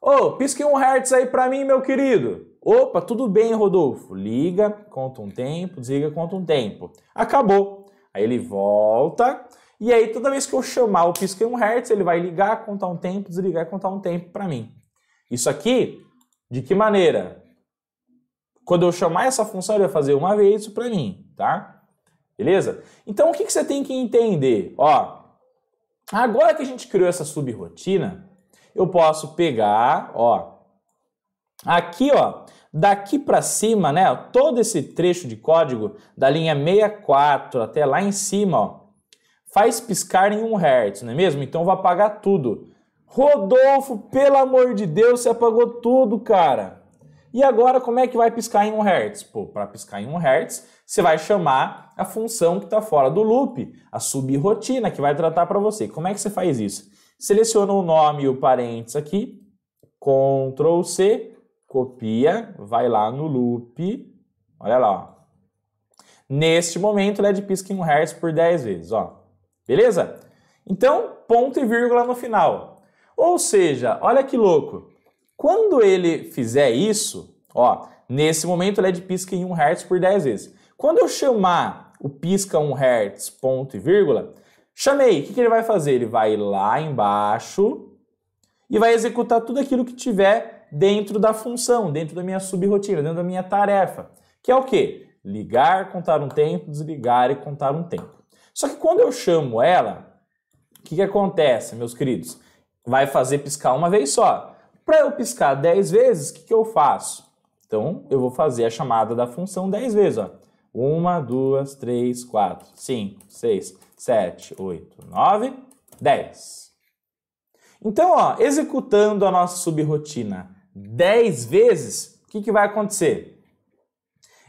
Ô, oh, pisca um hertz aí para mim, meu querido. Opa, tudo bem, Rodolfo. Liga, conta um tempo, desliga, conta um tempo. Acabou. Aí ele volta, e aí toda vez que eu chamar o pisca em 1 Hz, ele vai ligar, contar um tempo, desligar e contar um tempo para mim. Isso aqui, de que maneira? Quando eu chamar essa função, ele vai fazer uma vez isso para mim, tá? Beleza? Então o que, que você tem que entender? Ó, agora que a gente criou essa subrotina, eu posso pegar, ó, aqui, ó, Daqui para cima, né, todo esse trecho de código, da linha 64 até lá em cima, ó, faz piscar em 1 Hz, não é mesmo? Então vai apagar tudo. Rodolfo, pelo amor de Deus, você apagou tudo, cara. E agora, como é que vai piscar em 1 Hz? Pô, para piscar em 1 Hz, você vai chamar a função que está fora do loop, a subrotina, que vai tratar para você. Como é que você faz isso? Seleciona o nome e o parênteses aqui, Ctrl C, Copia, vai lá no loop, olha lá. Ó. Neste momento, LED é pisca em 1 Hz por 10 vezes, ó. Beleza? Então, ponto e vírgula no final. Ou seja, olha que louco. Quando ele fizer isso, ó, nesse momento o LED é pisca em 1 Hz por 10 vezes. Quando eu chamar o pisca 1 Hz ponto e vírgula, chamei, o que, que ele vai fazer? Ele vai lá embaixo e vai executar tudo aquilo que tiver dentro da função, dentro da minha subrotina, dentro da minha tarefa, que é o quê? Ligar, contar um tempo, desligar e contar um tempo. Só que quando eu chamo ela, o que, que acontece, meus queridos? Vai fazer piscar uma vez só. Para eu piscar 10 vezes, o que, que eu faço? Então, eu vou fazer a chamada da função 10 vezes. Ó. 1, 2, 3, 4, 5, 6, 7, 8, 9, 10. Então, ó, executando a nossa subrotina 10 vezes, o que, que vai acontecer?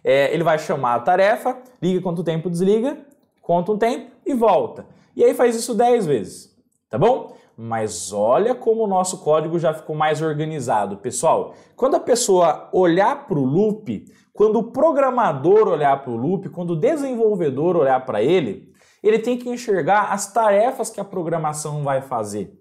É, ele vai chamar a tarefa, liga quanto tempo desliga, conta um tempo e volta. E aí faz isso 10 vezes, tá bom? Mas olha como o nosso código já ficou mais organizado. Pessoal, quando a pessoa olhar para o loop, quando o programador olhar para o loop, quando o desenvolvedor olhar para ele, ele tem que enxergar as tarefas que a programação vai fazer.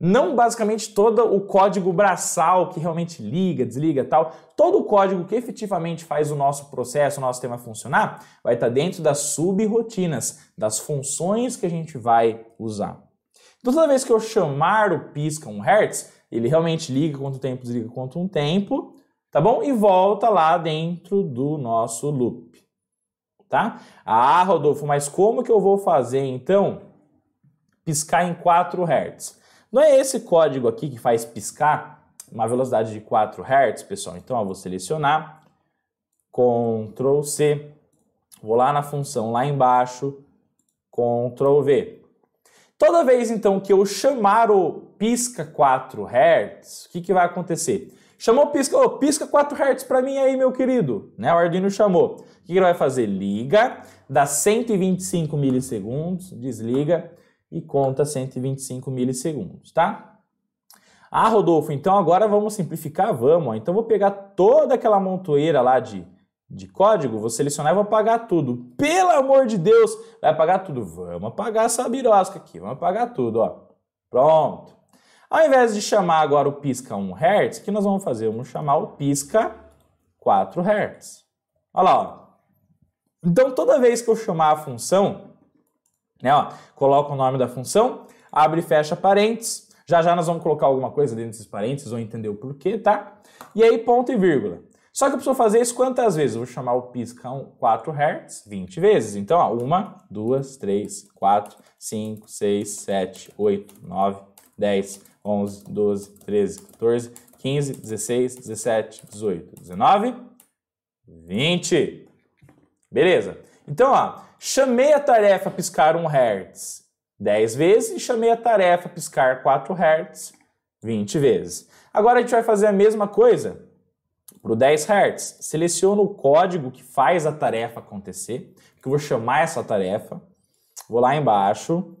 Não basicamente todo o código braçal que realmente liga, desliga tal, todo o código que efetivamente faz o nosso processo, o nosso sistema funcionar, vai estar tá dentro das subrotinas, das funções que a gente vai usar. Então toda vez que eu chamar o pisca um hertz, ele realmente liga quanto tempo, desliga quanto um tempo, tá bom? E volta lá dentro do nosso loop, tá? Ah, Rodolfo, mas como que eu vou fazer então piscar em 4 hertz? Não é esse código aqui que faz piscar uma velocidade de 4 Hz, pessoal. Então, eu vou selecionar, Ctrl C, vou lá na função lá embaixo, Ctrl V. Toda vez, então, que eu chamar o pisca 4 Hz, o que, que vai acontecer? Chamou pisca, oh, pisca 4 Hz para mim aí, meu querido. Né? O Arduino chamou. O que ele vai fazer? Liga, dá 125 milissegundos, desliga e conta 125 milissegundos, tá? Ah, Rodolfo, então agora vamos simplificar? Vamos, ó. Então vou pegar toda aquela montoeira lá de, de código, vou selecionar e vou apagar tudo. Pelo amor de Deus, vai apagar tudo. Vamos apagar essa birosca aqui, vamos apagar tudo, ó. Pronto. Ao invés de chamar agora o pisca 1 Hz, o que nós vamos fazer? Vamos chamar o pisca 4 Hz. Olha lá, ó. Então toda vez que eu chamar a função, né? Ó, coloca o nome da função, abre e fecha parênteses. Já já nós vamos colocar alguma coisa dentro desses parênteses, vão entender o porquê, tá? E aí ponto e vírgula. Só que eu preciso fazer isso quantas vezes? Eu vou chamar o pisca 4 Hz 20 vezes. Então, ó, 1, 2, 3, 4, 5, 6, 7, 8, 9, 10, 11, 12, 13, 14, 15, 16, 17, 18, 19, 20. Beleza. Então, ó, chamei a tarefa piscar 1 Hz 10 vezes e chamei a tarefa piscar 4 Hz 20 vezes. Agora a gente vai fazer a mesma coisa para o 10 Hz. Seleciono o código que faz a tarefa acontecer, que eu vou chamar essa tarefa. Vou lá embaixo,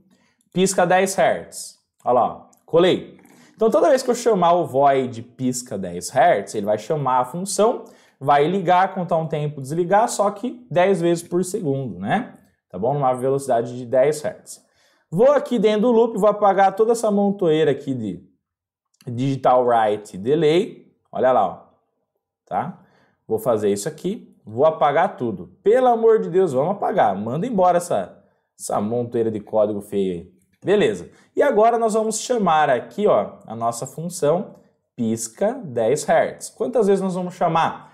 pisca 10 Hz. Olha lá, colei. Então toda vez que eu chamar o void pisca 10 Hz, ele vai chamar a função vai ligar, contar um tempo, desligar, só que 10 vezes por segundo, né? Tá bom? Numa velocidade de 10 Hz. Vou aqui dentro do loop, vou apagar toda essa montoeira aqui de digital write delay. Olha lá, ó. Tá? Vou fazer isso aqui, vou apagar tudo. Pelo amor de Deus, vamos apagar. Manda embora essa, essa montoeira de código feio aí. Beleza. E agora nós vamos chamar aqui, ó, a nossa função pisca 10 Hz. Quantas vezes nós vamos chamar?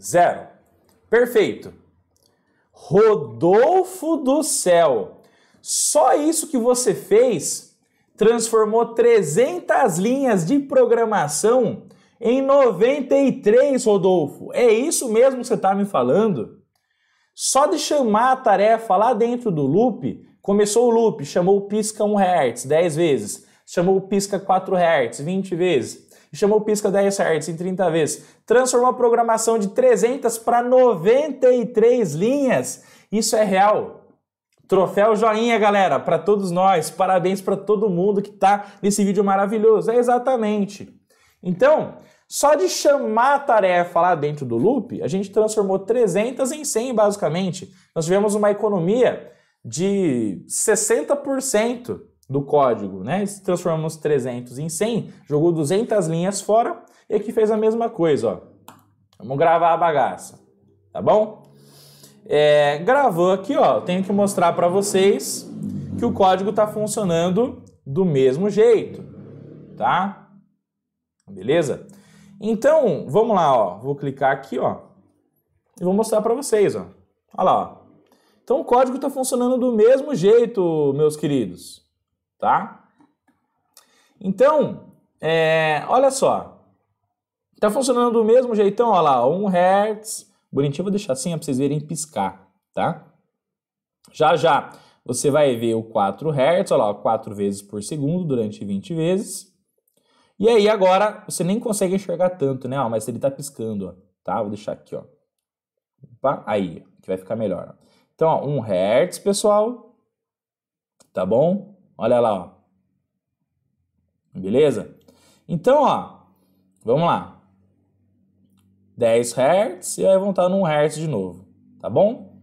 Zero. Perfeito. Rodolfo do céu. Só isso que você fez transformou 300 linhas de programação em 93, Rodolfo. É isso mesmo que você está me falando? Só de chamar a tarefa lá dentro do loop, começou o loop, chamou o pisca 1 Hz 10 vezes, chamou o pisca 4 Hz 20 vezes, chamou o Pisca 10 Arts em 30 vezes. Transformou a programação de 300 para 93 linhas. Isso é real. Troféu joinha, galera, para todos nós. Parabéns para todo mundo que está nesse vídeo maravilhoso. É exatamente. Então, só de chamar a tarefa lá dentro do loop, a gente transformou 300 em 100, basicamente. Nós tivemos uma economia de 60% do código, né? Se transformamos 300 em 100, jogou 200 linhas fora e aqui fez a mesma coisa, ó. Vamos gravar a bagaça, tá bom? É, gravou aqui, ó. Tenho que mostrar para vocês que o código está funcionando do mesmo jeito, tá? Beleza? Então, vamos lá, ó. Vou clicar aqui, ó. E vou mostrar para vocês, ó. Olha lá, ó. Então o código está funcionando do mesmo jeito, meus queridos tá? Então, é, olha só. Tá funcionando do mesmo jeitão, olha lá, 1 Hz. Bonitinho, vou deixar assim para vocês verem piscar, tá? Já já você vai ver o 4 Hz, olha lá, 4 vezes por segundo durante 20 vezes. E aí agora você nem consegue enxergar tanto, né? Ó, mas ele tá piscando, ó, tá? Vou deixar aqui, ó. Opa, aí, que vai ficar melhor. Então, ó, 1 Hz, pessoal. Tá bom? Olha lá, ó. Beleza? Então, ó, vamos lá. 10 Hz e aí vão estar no 1 Hz de novo, tá bom?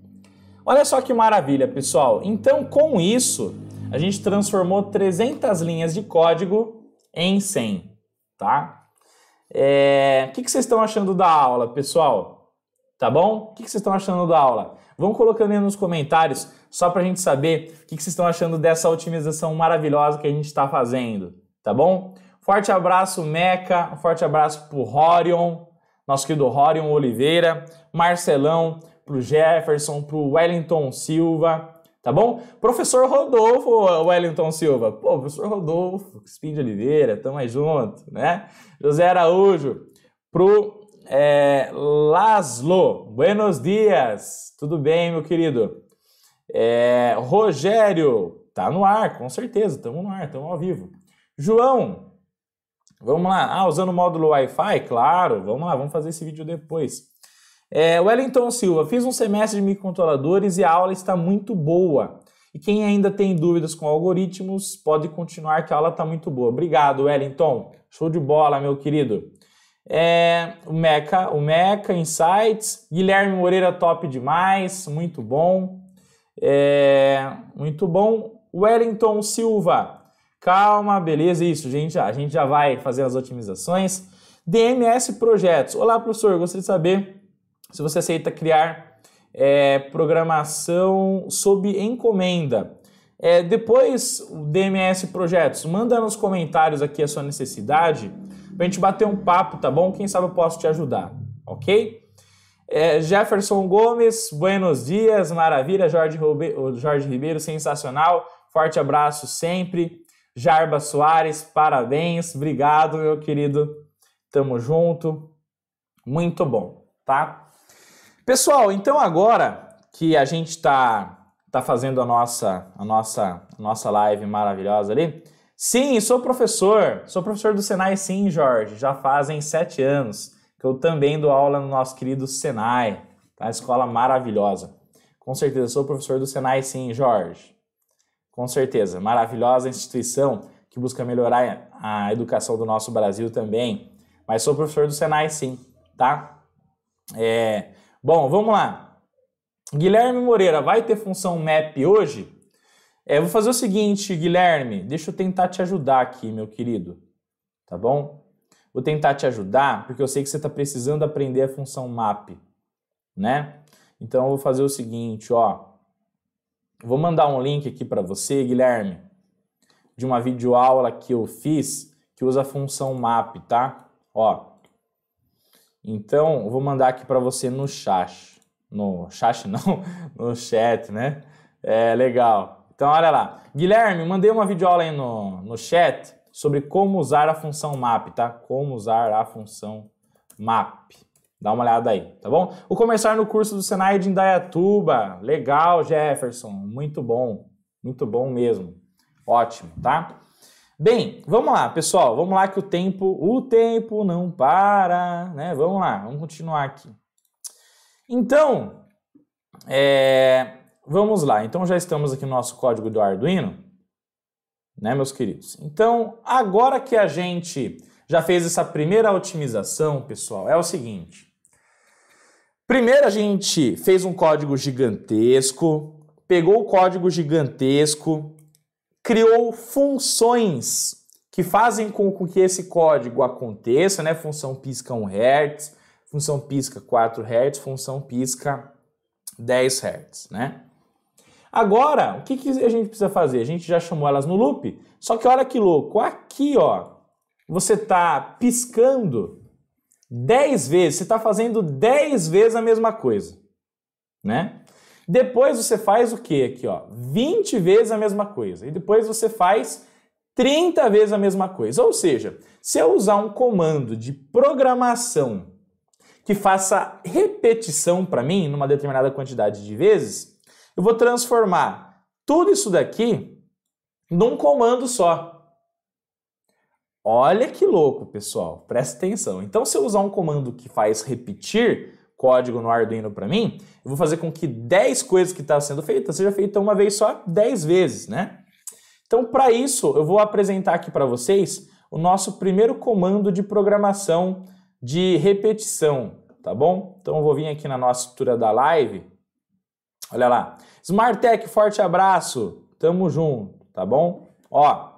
Olha só que maravilha, pessoal. Então, com isso, a gente transformou 300 linhas de código em 100, tá? É... O que, que vocês estão achando da aula, pessoal? Tá bom? O que, que vocês estão achando da aula? Vão colocando aí nos comentários só para a gente saber o que, vocês estão achando dessa otimização maravilhosa que a gente está fazendo, tá bom? Forte abraço, Meca, um forte abraço para o Horion, nosso querido Horion Oliveira, Marcelão, para o Jefferson, para o Wellington Silva, tá bom? Professor Rodolfo, Wellington Silva. Pô, professor Rodolfo, de Oliveira, tamo aí junto, né? José Araújo, para é, eh, Laszlo, buenos dias, tudo bem, meu querido? É, Rogério, tá no ar, com certeza, estamos no ar, estamos ao vivo. João, vamos lá. Ah, usando o módulo Wi-Fi? Claro, vamos lá, vamos fazer esse vídeo depois. É, Wellington Silva, fiz um semestre de microcontroladores e a aula está muito boa. E quem ainda tem dúvidas com algoritmos, pode continuar que a aula está muito boa. Obrigado, Wellington. Show de bola, meu querido. É, o Meca, o Meca Insights, Guilherme Moreira top demais, muito bom. É, muito bom. Wellington Silva. Calma, beleza, isso, gente. A gente já vai fazer as otimizações. DMS Projetos. Olá, professor. Gostaria de saber se você aceita criar é, programação sob encomenda. É, depois, o DMS Projetos, manda nos comentários aqui a sua necessidade para a gente bater um papo, tá bom? Quem sabe eu posso te ajudar, ok? É, Jefferson Gomes, buenos dias, maravilha. Jorge, Robe... Jorge Ribeiro, sensacional. Forte abraço sempre. Jarba Soares, parabéns. Obrigado, meu querido. Tamo junto. Muito bom, tá? Pessoal, então agora que a gente tá, tá fazendo a nossa, a, nossa, a nossa live maravilhosa ali. Sim, sou professor. Sou professor do Senai, sim, Jorge. Já fazem sete anos que eu também dou aula no nosso querido Senai, tá? escola maravilhosa. Com certeza, sou professor do Senai, sim, Jorge. Com certeza, maravilhosa instituição que busca melhorar a educação do nosso Brasil também. Mas sou professor do Senai, sim, tá? É... Bom, vamos lá. Guilherme Moreira, vai ter função map hoje? É, vou fazer o seguinte, Guilherme, deixa eu tentar te ajudar aqui, meu querido, tá bom? Vou tentar te ajudar, porque eu sei que você está precisando aprender a função map, né? Então eu vou fazer o seguinte, ó. Vou mandar um link aqui para você, Guilherme, de uma videoaula que eu fiz que usa a função map, tá? Ó. Então, eu vou mandar aqui para você no chat. No chat não, no chat, né? É legal. Então, olha lá. Guilherme, mandei uma videoaula aí no, no chat sobre como usar a função map, tá? Como usar a função map. Dá uma olhada aí, tá bom? Vou começar no curso do Senai de Indaiatuba. Legal, Jefferson. Muito bom. Muito bom mesmo. Ótimo, tá? Bem, vamos lá, pessoal. Vamos lá que o tempo, o tempo não para, né? Vamos lá, vamos continuar aqui. Então, é, vamos lá. Então já estamos aqui no nosso código do Arduino né, meus queridos? Então, agora que a gente já fez essa primeira otimização, pessoal, é o seguinte. Primeiro a gente fez um código gigantesco, pegou o código gigantesco, criou funções que fazem com, que esse código aconteça, né? Função pisca 1 Hz, função pisca 4 Hz, função pisca 10 Hz, né? Agora, o que, que a gente precisa fazer? A gente já chamou elas no loop, só que olha que louco, aqui ó, você está piscando 10 vezes, você está fazendo 10 vezes a mesma coisa, né? Depois você faz o que aqui, ó? 20 vezes a mesma coisa. E depois você faz 30 vezes a mesma coisa. Ou seja, se eu usar um comando de programação que faça repetição para mim numa determinada quantidade de vezes, eu vou transformar tudo isso daqui num comando só. Olha que louco, pessoal. Presta atenção. Então, se eu usar um comando que faz repetir código no Arduino para mim, eu vou fazer com que 10 coisas que estão tá sendo feitas seja feita uma vez só 10 vezes, né? Então, para isso, eu vou apresentar aqui para vocês o nosso primeiro comando de programação de repetição, tá bom? Então, eu vou vir aqui na nossa estrutura da live Olha lá. Tech, forte abraço. Tamo junto, tá bom? Ó,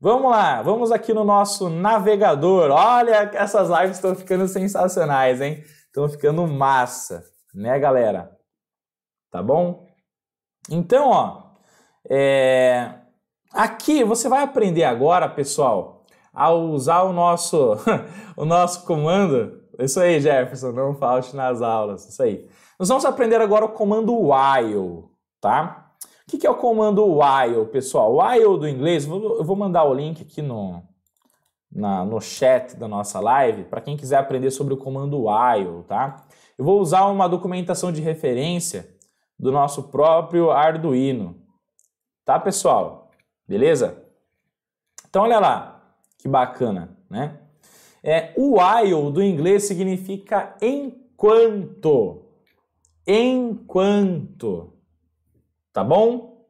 vamos lá. Vamos aqui no nosso navegador. Olha, essas lives estão ficando sensacionais, hein? Estão ficando massa, né, galera? Tá bom? Então, ó, é... aqui você vai aprender agora, pessoal, a usar o nosso, o nosso comando. Isso aí, Jefferson, não falte nas aulas. Isso aí. Nós vamos aprender agora o comando while, tá? O que é o comando while, pessoal? While do inglês, eu vou mandar o link aqui no, na, no chat da nossa live para quem quiser aprender sobre o comando while, tá? Eu vou usar uma documentação de referência do nosso próprio Arduino, tá, pessoal? Beleza? Então, olha lá, que bacana, né? É, o while do inglês significa enquanto, enquanto. Tá bom?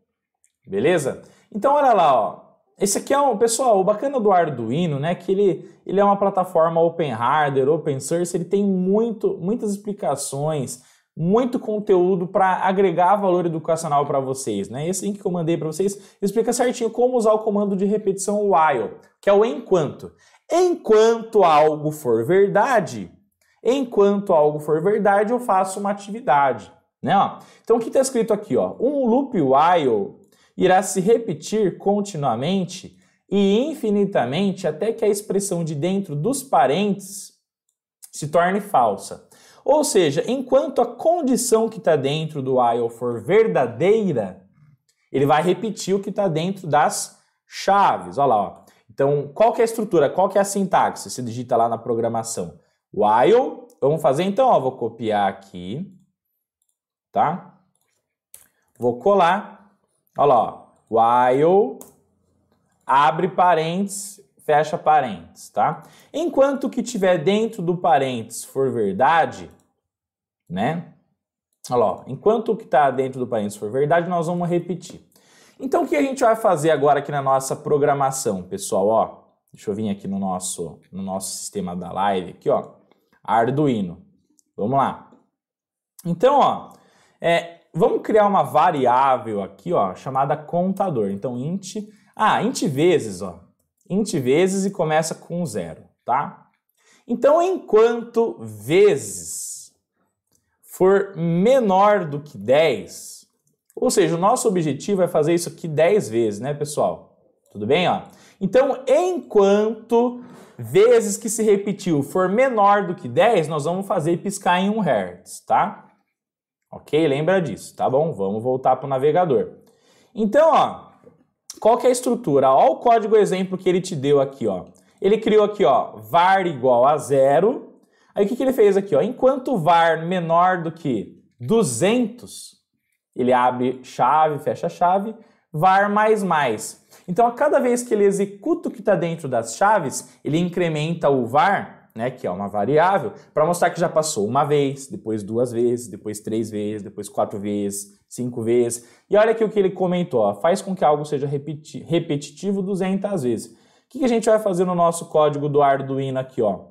Beleza? Então olha lá, ó. Esse aqui é um, pessoal, o bacana do Arduino, né, que ele, ele é uma plataforma open hardware, open source, ele tem muito, muitas explicações, muito conteúdo para agregar valor educacional para vocês, né? Esse link que eu mandei para vocês explica certinho como usar o comando de repetição while, que é o enquanto. Enquanto algo for verdade, enquanto algo for verdade, eu faço uma atividade. Né? então o que está escrito aqui? Ó? Um loop while irá se repetir continuamente e infinitamente até que a expressão de dentro dos parênteses se torne falsa. Ou seja, enquanto a condição que está dentro do while for verdadeira, ele vai repetir o que está dentro das chaves. Olha lá, ó. Então, qual que é a estrutura? Qual que é a sintaxe? Você digita lá na programação. While, vamos fazer então, ó, vou copiar aqui, tá? Vou colar, olha lá, ó, while, abre parênteses, fecha parênteses, tá? Enquanto que tiver dentro do parênteses for verdade, né? Olha lá, enquanto o que está dentro do parênteses for verdade, nós vamos repetir. Então, o que a gente vai fazer agora aqui na nossa programação, pessoal? Ó, deixa eu vir aqui no nosso, no nosso sistema da live, aqui, ó. Arduino. Vamos lá. Então, ó, é, vamos criar uma variável aqui, ó, chamada contador. Então, int, ah, int vezes, ó, int vezes e começa com zero, tá? Então, enquanto vezes for menor do que 10, ou seja, o nosso objetivo é fazer isso aqui 10 vezes, né, pessoal? Tudo bem, ó? Então, enquanto vezes que se repetiu for menor do que 10, nós vamos fazer piscar em 1 Hz, tá? Ok? Lembra disso, tá bom? Vamos voltar para o navegador. Então, ó, qual que é a estrutura? olha o código exemplo que ele te deu aqui, ó. Ele criou aqui, ó, var igual a zero. Aí o que, que ele fez aqui, ó? Enquanto var menor do que 200, ele abre chave, fecha chave var mais mais. Então, a cada vez que ele executa o que está dentro das chaves, ele incrementa o var, né, que é uma variável, para mostrar que já passou uma vez, depois duas vezes, depois três vezes, depois quatro vezes, cinco vezes. E olha aqui o que ele comentou, ó, faz com que algo seja repeti repetitivo 200 vezes. O que, que a gente vai fazer no nosso código do Arduino aqui, ó?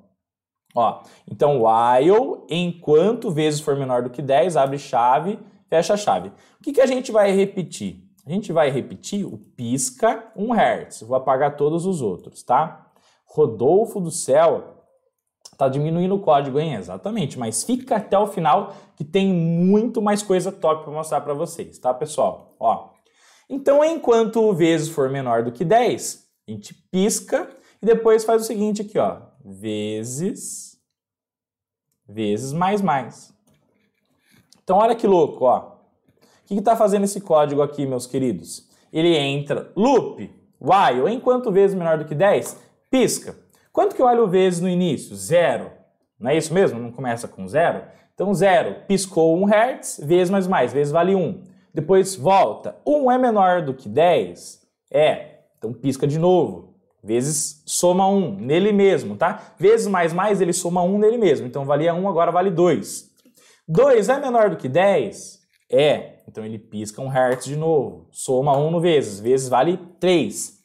Ó, então while, enquanto vezes for menor do que 10, abre chave, fecha a chave. O que, que a gente vai repetir? A gente vai repetir o pisca 1 Hz. Vou apagar todos os outros, tá? Rodolfo do céu, Tá diminuindo o código, hein? Exatamente, mas fica até o final que tem muito mais coisa top para mostrar para vocês, tá, pessoal? Ó. Então, enquanto o vezes for menor do que 10, a gente pisca e depois faz o seguinte aqui, ó, vezes vezes mais mais. Então, olha que louco, ó. O que está fazendo esse código aqui, meus queridos? Ele entra loop, while, em quanto vezes menor do que 10? Pisca. Quanto que eu olho vezes no início? Zero. Não é isso mesmo? Não começa com zero? Então, zero, piscou 1 Hz, vezes mais mais, vezes vale 1. Depois volta. 1 é menor do que 10? É. Então pisca de novo. Vezes soma 1 nele mesmo, tá? Vezes mais mais, ele soma 1 nele mesmo. Então valia 1, agora vale 2. 2 é menor do que 10? É, então ele pisca um hertz de novo, soma 1 no vezes, vezes vale 3.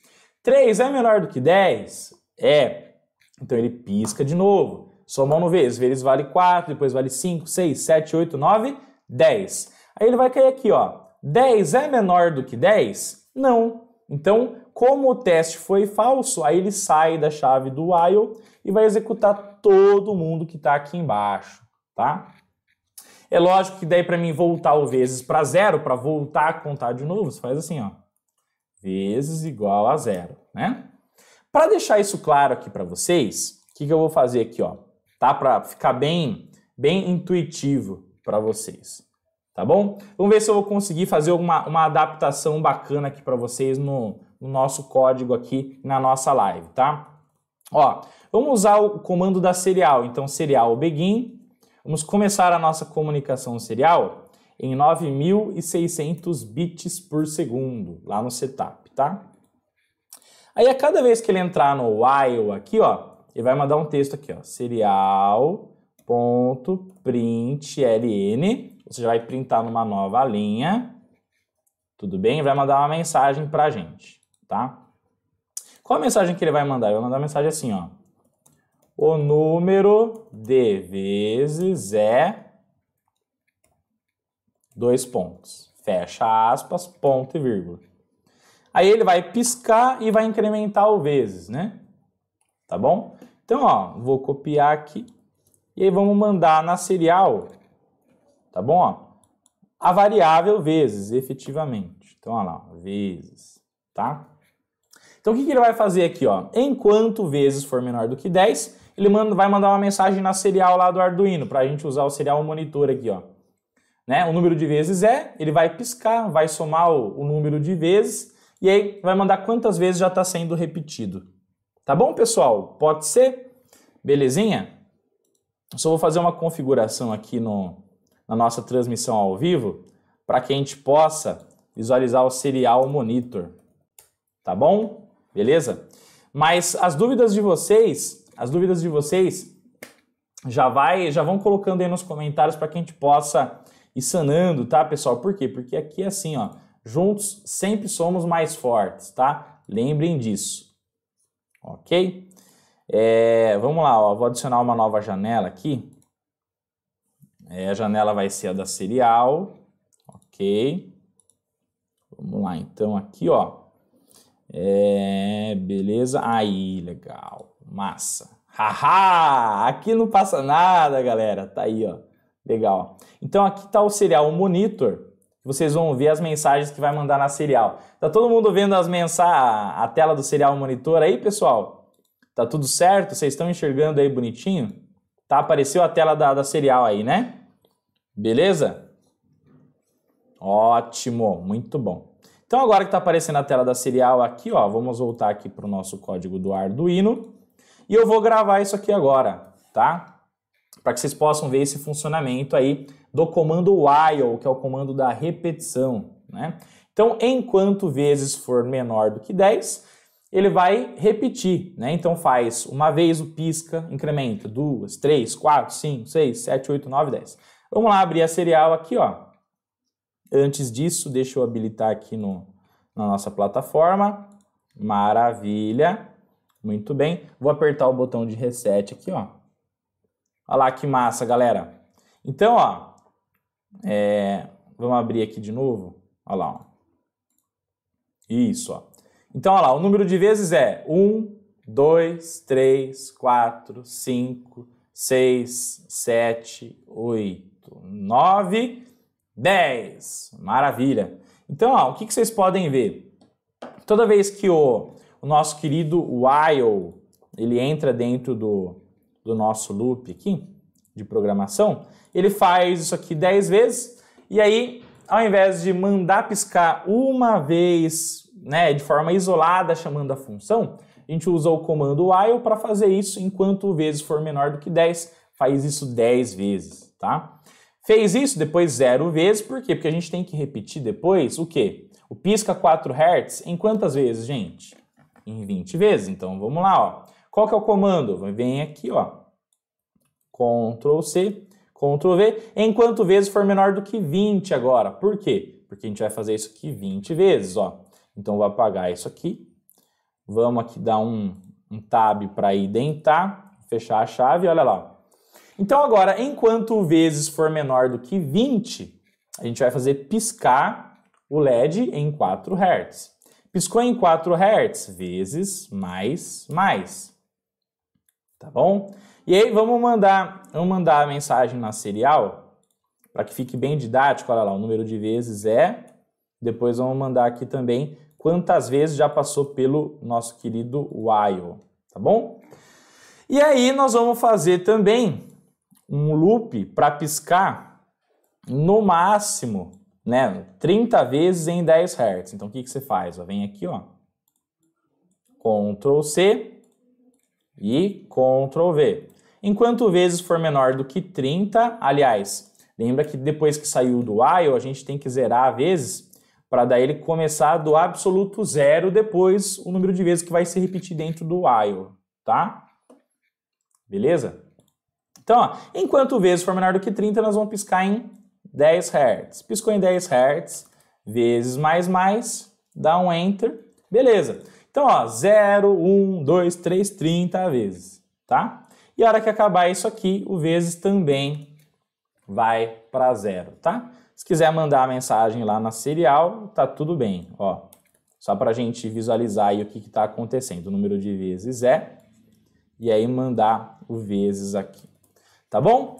3 é menor do que 10? É, então ele pisca de novo, soma 1 no vezes, vezes vale 4, depois vale 5, 6, 7, 8, 9, 10. Aí ele vai cair aqui, ó. 10 é menor do que 10? Não. Então, como o teste foi falso, aí ele sai da chave do while e vai executar todo mundo que está aqui embaixo, tá? É lógico que daí para mim voltar o vezes para zero, para voltar a contar de novo, você faz assim, ó. Vezes igual a zero, né? Para deixar isso claro aqui para vocês, o que, que eu vou fazer aqui, ó? Tá? Para ficar bem, bem intuitivo para vocês tá bom? Vamos ver se eu vou conseguir fazer uma, uma adaptação bacana aqui para vocês no, no, nosso código aqui na nossa live, tá? Ó, vamos usar o comando da serial, então serial begin Vamos começar a nossa comunicação serial em 9.600 bits por segundo, lá no setup, tá? Aí a cada vez que ele entrar no while aqui, ó, ele vai mandar um texto aqui, ó, serial.println, você já vai printar numa nova linha, tudo bem? Vai mandar uma mensagem pra gente, tá? Qual a mensagem que ele vai mandar? Ele vai mandar uma mensagem assim, ó, o número de vezes é dois pontos. Fecha aspas, ponto e vírgula. Aí ele vai piscar e vai incrementar o vezes, né? Tá bom? Então, ó, vou copiar aqui e aí vamos mandar na serial, tá bom? Ó, a variável vezes, efetivamente. Então, ó lá, vezes, tá? Então, o que, que ele vai fazer aqui, ó? Enquanto vezes for menor do que 10, ele manda, vai mandar uma mensagem na serial lá do Arduino, para a gente usar o serial monitor aqui, ó. Né? O número de vezes é, ele vai piscar, vai somar o, o número de vezes e aí vai mandar quantas vezes já está sendo repetido. Tá bom, pessoal? Pode ser? Belezinha? Só vou fazer uma configuração aqui no, na nossa transmissão ao vivo para que a gente possa visualizar o serial monitor. Tá bom? Beleza? Mas as dúvidas de vocês as dúvidas de vocês já vai, já vão colocando aí nos comentários para que a gente possa ir sanando, tá, pessoal? Por quê? Porque aqui é assim, ó, juntos sempre somos mais fortes, tá? Lembrem disso. OK? É, vamos lá, ó, vou adicionar uma nova janela aqui. É, a janela vai ser a da serial, ok? Vamos lá, então aqui, ó. É, beleza, aí, legal, massa. Haha! Aqui não passa nada, galera. Tá aí, ó. Legal. Então aqui tá o serial monitor. Vocês vão ver as mensagens que vai mandar na serial. Tá todo mundo vendo as mensagens, a tela do serial monitor aí, pessoal? Tá tudo certo? Vocês estão enxergando aí bonitinho? Tá? Apareceu a tela da, da serial aí, né? Beleza? Ótimo, muito bom. Então agora que está aparecendo a tela da serial aqui, ó, vamos voltar aqui para o nosso código do Arduino. E eu vou gravar isso aqui agora, tá? Para que vocês possam ver esse funcionamento aí do comando while, que é o comando da repetição, né? Então, enquanto vezes for menor do que 10, ele vai repetir, né? Então faz uma vez o pisca, incrementa, duas, três, quatro, cinco, seis, sete, oito, nove, dez. Vamos lá abrir a serial aqui, ó. Antes disso, deixa eu habilitar aqui no, na nossa plataforma. Maravilha. Muito bem, vou apertar o botão de reset aqui, ó. Olha lá que massa, galera. Então, ó, é... vamos abrir aqui de novo. Olha lá, ó. Isso, ó. Então, olha lá, o número de vezes é 1, 2, 3, 4, 5, 6, 7, 8, 9, 10. Maravilha. Então, ó, o que, que vocês podem ver? Toda vez que o o nosso querido while, ele entra dentro do, do nosso loop aqui, de programação. Ele faz isso aqui 10 vezes, e aí, ao invés de mandar piscar uma vez, né, de forma isolada, chamando a função, a gente usa o comando while para fazer isso, enquanto o vezes for menor do que 10, faz isso 10 vezes, tá? Fez isso, depois zero vezes, por quê? Porque a gente tem que repetir depois o quê? O pisca 4 Hz em quantas vezes, gente? em 20 vezes. Então vamos lá, ó. Qual que é o comando? Vem aqui, ó. Ctrl C, Ctrl V, enquanto vezes for menor do que 20 agora. Por quê? Porque a gente vai fazer isso aqui 20 vezes, ó. Então vou apagar isso aqui. Vamos aqui dar um, um tab para identar, fechar a chave, olha lá. Então agora, enquanto vezes for menor do que 20, a gente vai fazer piscar o LED em 4 Hz. Piscou em 4 Hz, vezes, mais, mais. Tá bom? E aí vamos mandar, vamos mandar a mensagem na serial, para que fique bem didático, olha lá, o número de vezes é, depois vamos mandar aqui também quantas vezes já passou pelo nosso querido while, tá bom? E aí nós vamos fazer também um loop para piscar no máximo né? 30 vezes em 10 Hz. Então o que, que você faz? Ó, vem aqui, ó. Ctrl C e Ctrl V. Enquanto vezes for menor do que 30, aliás, lembra que depois que saiu do while, a gente tem que zerar vezes para daí ele começar do absoluto zero depois o número de vezes que vai se repetir dentro do while, tá? Beleza? Então, ó, enquanto vezes for menor do que 30, nós vamos piscar em 10 Hz. Piscou em 10 Hz, vezes mais mais, dá um Enter, beleza. Então, ó, 0, 1, 2, 3, 30 vezes, tá? E a hora que acabar isso aqui, o vezes também vai para zero, tá? Se quiser mandar a mensagem lá na serial, tá tudo bem, ó. Só para a gente visualizar aí o que está acontecendo. O número de vezes é, e aí mandar o vezes aqui, tá bom?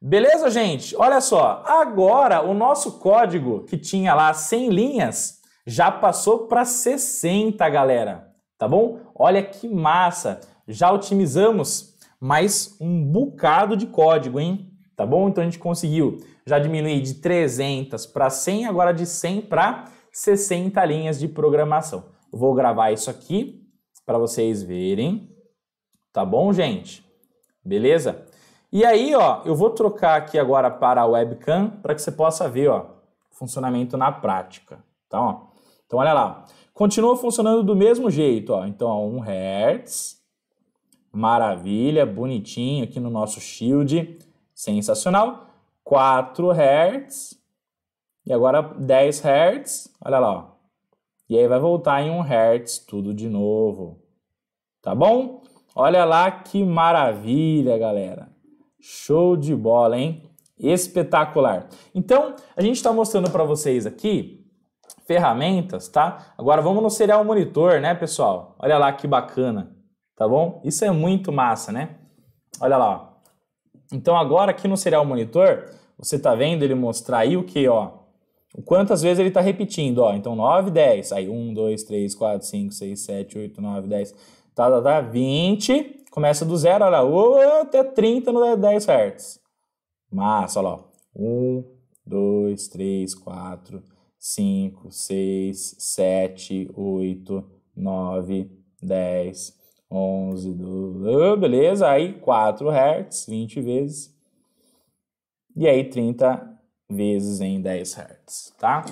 Beleza, gente? Olha só, agora o nosso código que tinha lá 100 linhas já passou para 60, galera. Tá bom? Olha que massa! Já otimizamos mais um bocado de código, hein? Tá bom? Então a gente conseguiu já diminuir de 300 para 100, agora de 100 para 60 linhas de programação. Eu vou gravar isso aqui para vocês verem. Tá bom, gente? Beleza? E aí, ó, eu vou trocar aqui agora para a webcam para que você possa ver, ó, funcionamento na prática, tá? Ó. Então, olha lá. Continua funcionando do mesmo jeito, ó. Então, ó, 1 Hz. Maravilha, bonitinho aqui no nosso shield. Sensacional. 4 Hz. E agora 10 Hz. Olha lá, ó. E aí vai voltar em 1 Hz tudo de novo. Tá bom? Olha lá que maravilha, galera. Show de bola, hein? Espetacular. Então, a gente está mostrando para vocês aqui ferramentas, tá? Agora vamos no serial monitor, né, pessoal? Olha lá que bacana, tá bom? Isso é muito massa, né? Olha lá. Então, agora aqui no serial monitor, você tá vendo ele mostrar aí o que, ó? Quantas vezes ele está repetindo, ó? Então, 9, 10. Aí, 1, 2, 3, 4, 5, 6, 7, 8, 9, 10. Tá, tá, tá. 20. Começa do zero, olha lá, até 30 não no 10 Hz. Massa, olha lá. 1, 2, 3, 4, 5, 6, 7, 8, 9, 10, 11, 12. beleza, aí 4 Hz, 20 vezes. E aí 30 vezes em 10 Hz, tá?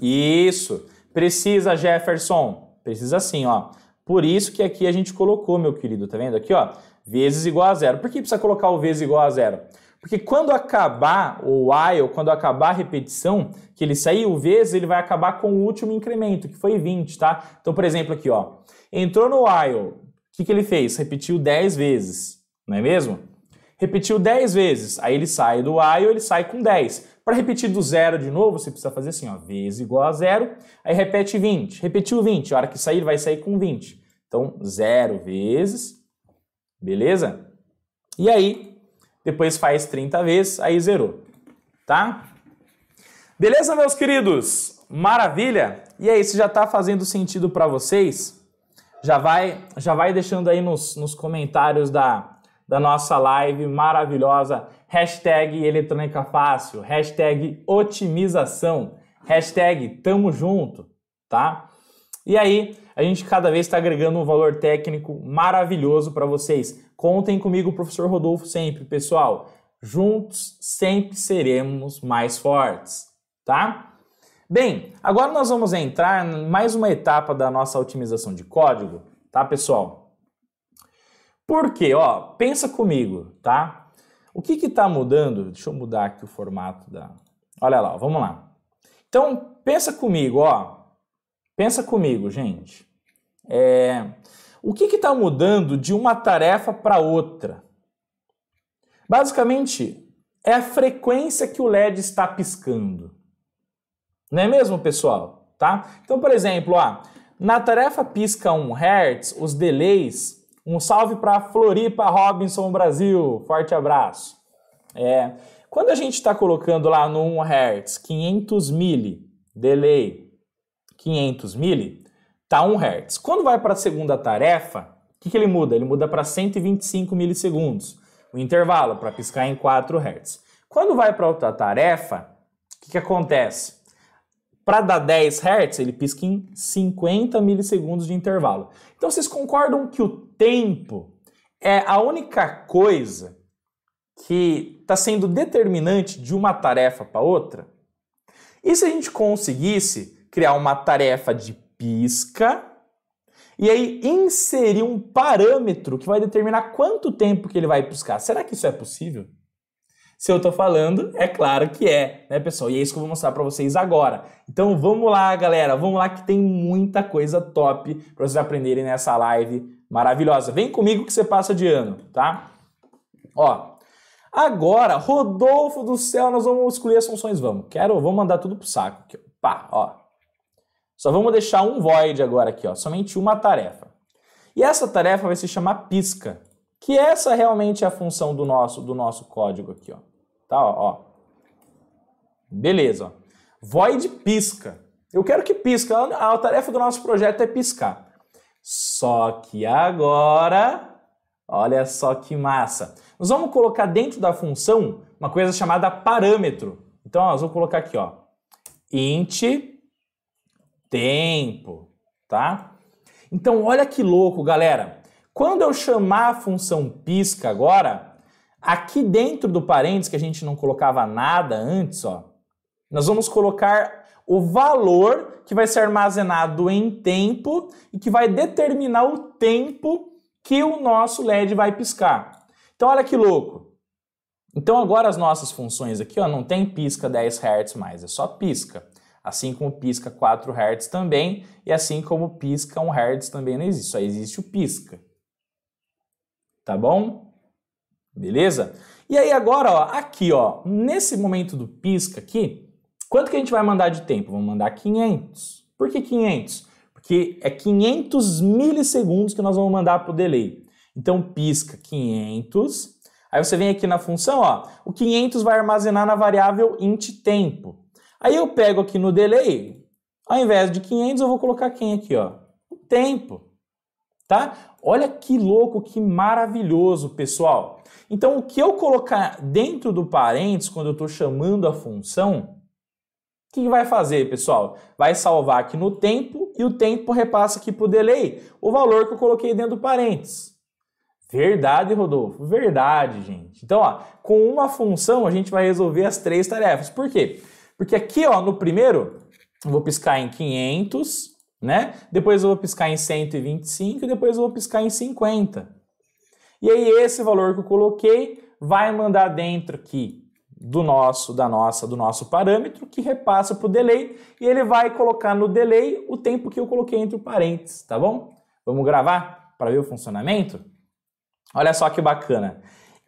Isso. Precisa, Jefferson? Precisa sim, ó. Por isso que aqui a gente colocou, meu querido, tá vendo aqui, ó, vezes igual a zero. Por que precisa colocar o vezes igual a zero? Porque quando acabar o while, quando acabar a repetição, que ele sair o vezes, ele vai acabar com o último incremento, que foi 20, tá? Então, por exemplo, aqui, ó, entrou no while, o que, que ele fez? Repetiu 10 vezes, não é mesmo? Repetiu 10 vezes, aí ele sai do while, ele sai com 10. Para repetir do zero de novo, você precisa fazer assim, ó, vezes igual a zero, aí repete 20. Repetiu 20, a hora que sair, vai sair com 20. Então, zero vezes, beleza? E aí, depois faz 30 vezes, aí zerou, tá? Beleza, meus queridos? Maravilha? E aí, se já está fazendo sentido para vocês, já vai, já vai deixando aí nos, nos comentários da, da nossa live maravilhosa hashtag eletrônica fácil, hashtag otimização, hashtag tamo junto, tá? E aí, a gente cada vez está agregando um valor técnico maravilhoso para vocês. Contem comigo, professor Rodolfo, sempre, pessoal. Juntos sempre seremos mais fortes, tá? Bem, agora nós vamos entrar em mais uma etapa da nossa otimização de código, tá, pessoal? Porque, ó, pensa comigo, tá? O que está mudando? Deixa eu mudar aqui o formato da. Olha lá, vamos lá. Então pensa comigo, ó. Pensa comigo, gente. É... O que está mudando de uma tarefa para outra? Basicamente, é a frequência que o LED está piscando. Não é mesmo, pessoal? Tá? Então, por exemplo, ó, na tarefa pisca 1 Hz, os delays um salve para Floripa Robinson Brasil. Forte abraço. É, quando a gente está colocando lá no 1 Hz 500 mili, delay 500 mili, tá 1 Hz. Quando vai para a segunda tarefa, o que, que ele muda? Ele muda para 125 milissegundos, o intervalo para piscar em 4 Hz. Quando vai para outra tarefa, o que, que acontece? Para dar 10 Hz, ele pisca em 50 milissegundos de intervalo. Então vocês concordam que o tempo é a única coisa que está sendo determinante de uma tarefa para outra? E se a gente conseguisse criar uma tarefa de pisca e aí inserir um parâmetro que vai determinar quanto tempo que ele vai piscar? Será que isso é possível? Se eu tô falando, é claro que é, né, pessoal? E é isso que eu vou mostrar para vocês agora. Então vamos lá, galera, vamos lá que tem muita coisa top para vocês aprenderem nessa live maravilhosa. Vem comigo que você passa de ano, tá? Ó, agora, Rodolfo do céu, nós vamos excluir as funções, vamos. Quero, vou mandar tudo pro saco aqui, ó. Pá, ó. Só vamos deixar um void agora aqui, ó, somente uma tarefa. E essa tarefa vai se chamar pisca, que essa realmente é a função do nosso do nosso código aqui, ó. Tá, ó, ó. Beleza, Void pisca. Eu quero que pisca. A, a tarefa do nosso projeto é piscar. Só que agora, olha só que massa. Nós vamos colocar dentro da função uma coisa chamada parâmetro. Então, ó, nós vamos colocar aqui, ó, int tempo, tá? Então, olha que louco, galera. Quando eu chamar a função pisca agora, Aqui dentro do parênteses, que a gente não colocava nada antes, ó, nós vamos colocar o valor que vai ser armazenado em tempo e que vai determinar o tempo que o nosso LED vai piscar. Então olha que louco. Então agora as nossas funções aqui, ó, não tem pisca 10 Hz mais, é só pisca. Assim como pisca 4 Hz também e assim como pisca 1 Hz também não existe, só existe o pisca. Tá bom? beleza? E aí agora, ó, aqui, ó, nesse momento do pisca aqui, quanto que a gente vai mandar de tempo? Vamos mandar 500. Por que 500? Porque é 500 milissegundos que nós vamos mandar para o delay. Então pisca 500. Aí você vem aqui na função, ó, o 500 vai armazenar na variável int tempo. Aí eu pego aqui no delay, ao invés de 500 eu vou colocar quem aqui, ó? O tempo tá? Olha que louco, que maravilhoso, pessoal. Então, o que eu colocar dentro do parênteses quando eu estou chamando a função, o que vai fazer, pessoal? Vai salvar aqui no tempo e o tempo repassa aqui para o delay, o valor que eu coloquei dentro do parênteses. Verdade, Rodolfo. Verdade, gente. Então, ó, com uma função a gente vai resolver as três tarefas. Por quê? Porque aqui, ó, no primeiro, eu vou piscar em 500, né? Depois eu vou piscar em 125 e depois eu vou piscar em 50. E aí esse valor que eu coloquei vai mandar dentro aqui do nosso, da nossa, do nosso parâmetro que repassa para o delay e ele vai colocar no delay o tempo que eu coloquei entre parênteses, tá bom? Vamos gravar para ver o funcionamento? Olha só que bacana.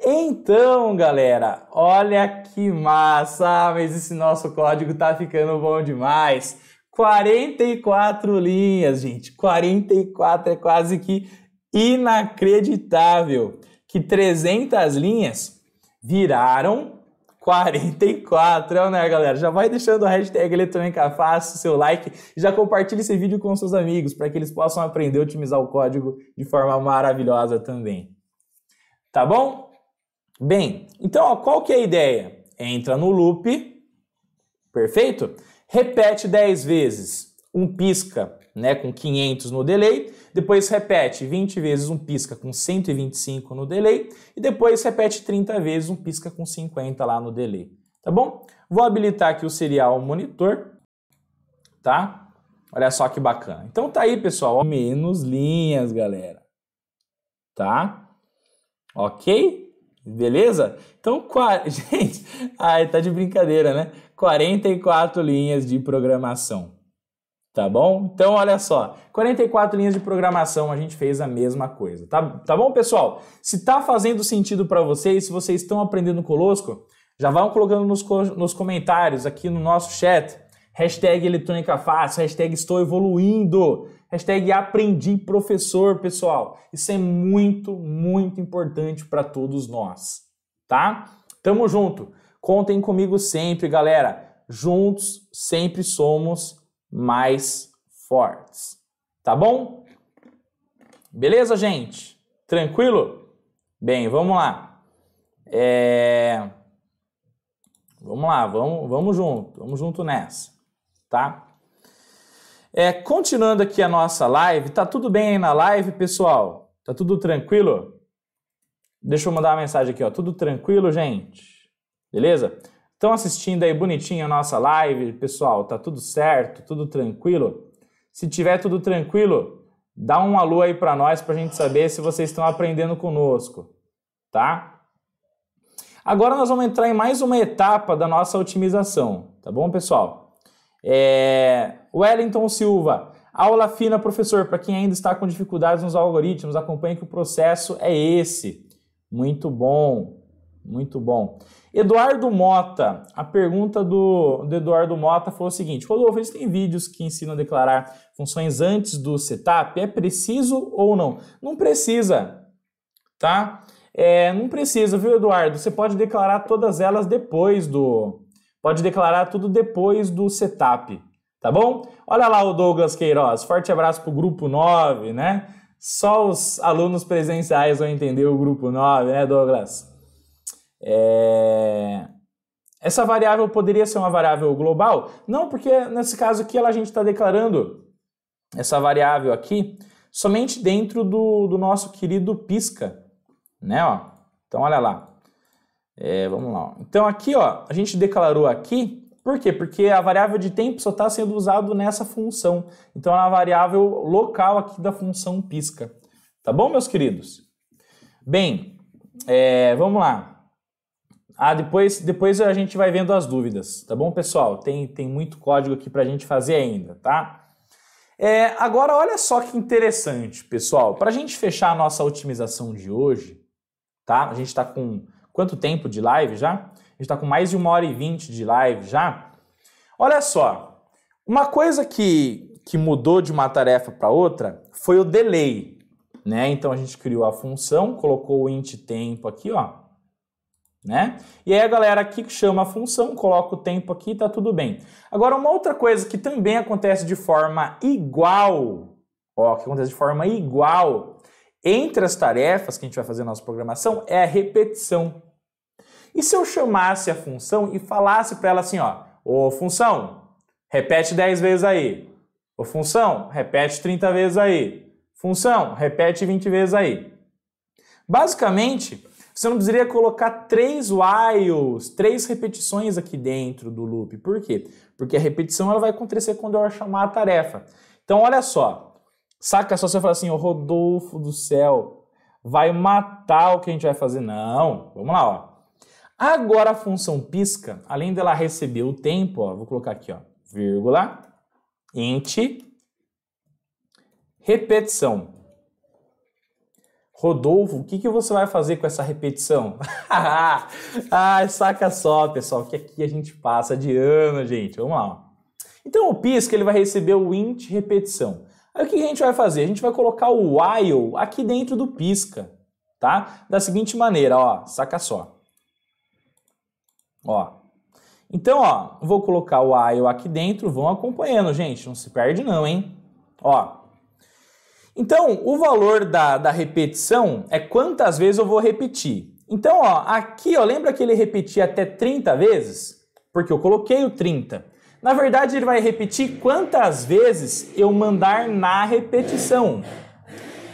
Então, galera, olha que massa, mas esse nosso código está ficando bom demais. 44 linhas, gente. 44 é quase que inacreditável que 300 linhas viraram 44, é né, galera? Já vai deixando a hashtag Eletrônica Fácil, seu like, e já compartilhe esse vídeo com seus amigos para que eles possam aprender a otimizar o código de forma maravilhosa também. Tá bom? Bem, então ó, qual que é a ideia? Entra no loop, perfeito? repete 10 vezes, um pisca, né, com 500 no delay, depois repete 20 vezes um pisca com 125 no delay e depois repete 30 vezes um pisca com 50 lá no delay, tá bom? Vou habilitar aqui o serial monitor, tá? Olha só que bacana. Então tá aí, pessoal, menos linhas, galera. Tá? OK? Beleza? Então, qua... gente, ai, tá de brincadeira, né? 44 linhas de programação. Tá bom? Então, olha só, 44 linhas de programação a gente fez a mesma coisa, tá, tá bom, pessoal? Se tá fazendo sentido para vocês, se vocês estão aprendendo conosco, já vão colocando nos, nos comentários aqui no nosso chat, hashtag eletrônica fácil, hashtag estou evoluindo, hashtag aprendi professor, pessoal. Isso é muito, muito importante para todos nós, tá? Tamo junto! Contem comigo sempre, galera. Juntos sempre somos mais fortes. Tá bom? Beleza, gente? Tranquilo? Bem, vamos lá. É... Vamos lá, vamos, vamos junto, vamos junto nessa, tá? É, continuando aqui a nossa live, tá tudo bem aí na live, pessoal? Tá tudo tranquilo? Deixa eu mandar uma mensagem aqui, ó. Tudo tranquilo, gente? Beleza? Estão assistindo aí bonitinho a nossa live, pessoal? Tá tudo certo? Tudo tranquilo? Se tiver tudo tranquilo, dá um alô aí para nós para a gente saber se vocês estão aprendendo conosco, tá? Agora nós vamos entrar em mais uma etapa da nossa otimização, tá bom, pessoal? É... Wellington Silva, aula fina, professor, para quem ainda está com dificuldades nos algoritmos, acompanhe que o processo é esse. Muito bom, muito bom. Eduardo Mota, a pergunta do, do Eduardo Mota foi o seguinte: Rodolfo, têm vídeos que ensinam a declarar funções antes do setup? É preciso ou não? Não precisa, tá? É, não precisa, viu, Eduardo? Você pode declarar todas elas depois do. Pode declarar tudo depois do setup, tá bom? Olha lá o Douglas Queiroz. Forte abraço pro grupo 9, né? Só os alunos presenciais vão entender o grupo 9, né, Douglas? É... Essa variável poderia ser uma variável global? Não, porque nesse caso aqui a gente está declarando essa variável aqui somente dentro do, do nosso querido pisca, né? Ó. Então olha lá. É, vamos lá. Então aqui ó, a gente declarou aqui por quê? Porque a variável de tempo só está sendo usado nessa função. Então é uma variável local aqui da função pisca. Tá bom, meus queridos? Bem, é, vamos lá. Ah, depois, depois a gente vai vendo as dúvidas, tá bom, pessoal? Tem, tem muito código aqui para a gente fazer ainda, tá? É, agora, olha só que interessante, pessoal. Para a gente fechar a nossa otimização de hoje, tá? A gente está com quanto tempo de live já? A gente está com mais de uma hora e vinte de live já. Olha só, uma coisa que, que mudou de uma tarefa para outra foi o delay, né? Então a gente criou a função, colocou o int tempo aqui, ó né? E aí a galera aqui chama a função, coloca o tempo aqui, tá tudo bem. Agora uma outra coisa que também acontece de forma igual, ó, que acontece de forma igual entre as tarefas que a gente vai fazer na nossa programação é a repetição. E se eu chamasse a função e falasse para ela assim, ó, ô função, repete 10 vezes aí. Ô função, repete 30 vezes aí. Função, repete 20 vezes aí. Basicamente, você não precisaria colocar três whiles, três repetições aqui dentro do loop. Por quê? Porque a repetição ela vai acontecer quando eu chamar a tarefa. Então, olha só. Saca só você falar assim, o Rodolfo do céu vai matar o que a gente vai fazer. Não, vamos lá, ó. Agora a função pisca, além dela receber o tempo, ó, vou colocar aqui, ó, vírgula, int, repetição. Rodolfo, o que, que você vai fazer com essa repetição? ah, saca só, pessoal, que aqui a gente passa de ano, gente. Vamos lá. Então o pisca ele vai receber o int repetição. Aí o que a gente vai fazer? A gente vai colocar o while aqui dentro do pisca, tá? Da seguinte maneira, ó, saca só. Ó. Então, ó, vou colocar o while aqui dentro, vão acompanhando, gente, não se perde não, hein? Ó. Então, o valor da, da repetição é quantas vezes eu vou repetir. Então, ó, aqui, ó, lembra que ele repetia até 30 vezes? Porque eu coloquei o 30. Na verdade, ele vai repetir quantas vezes eu mandar na repetição.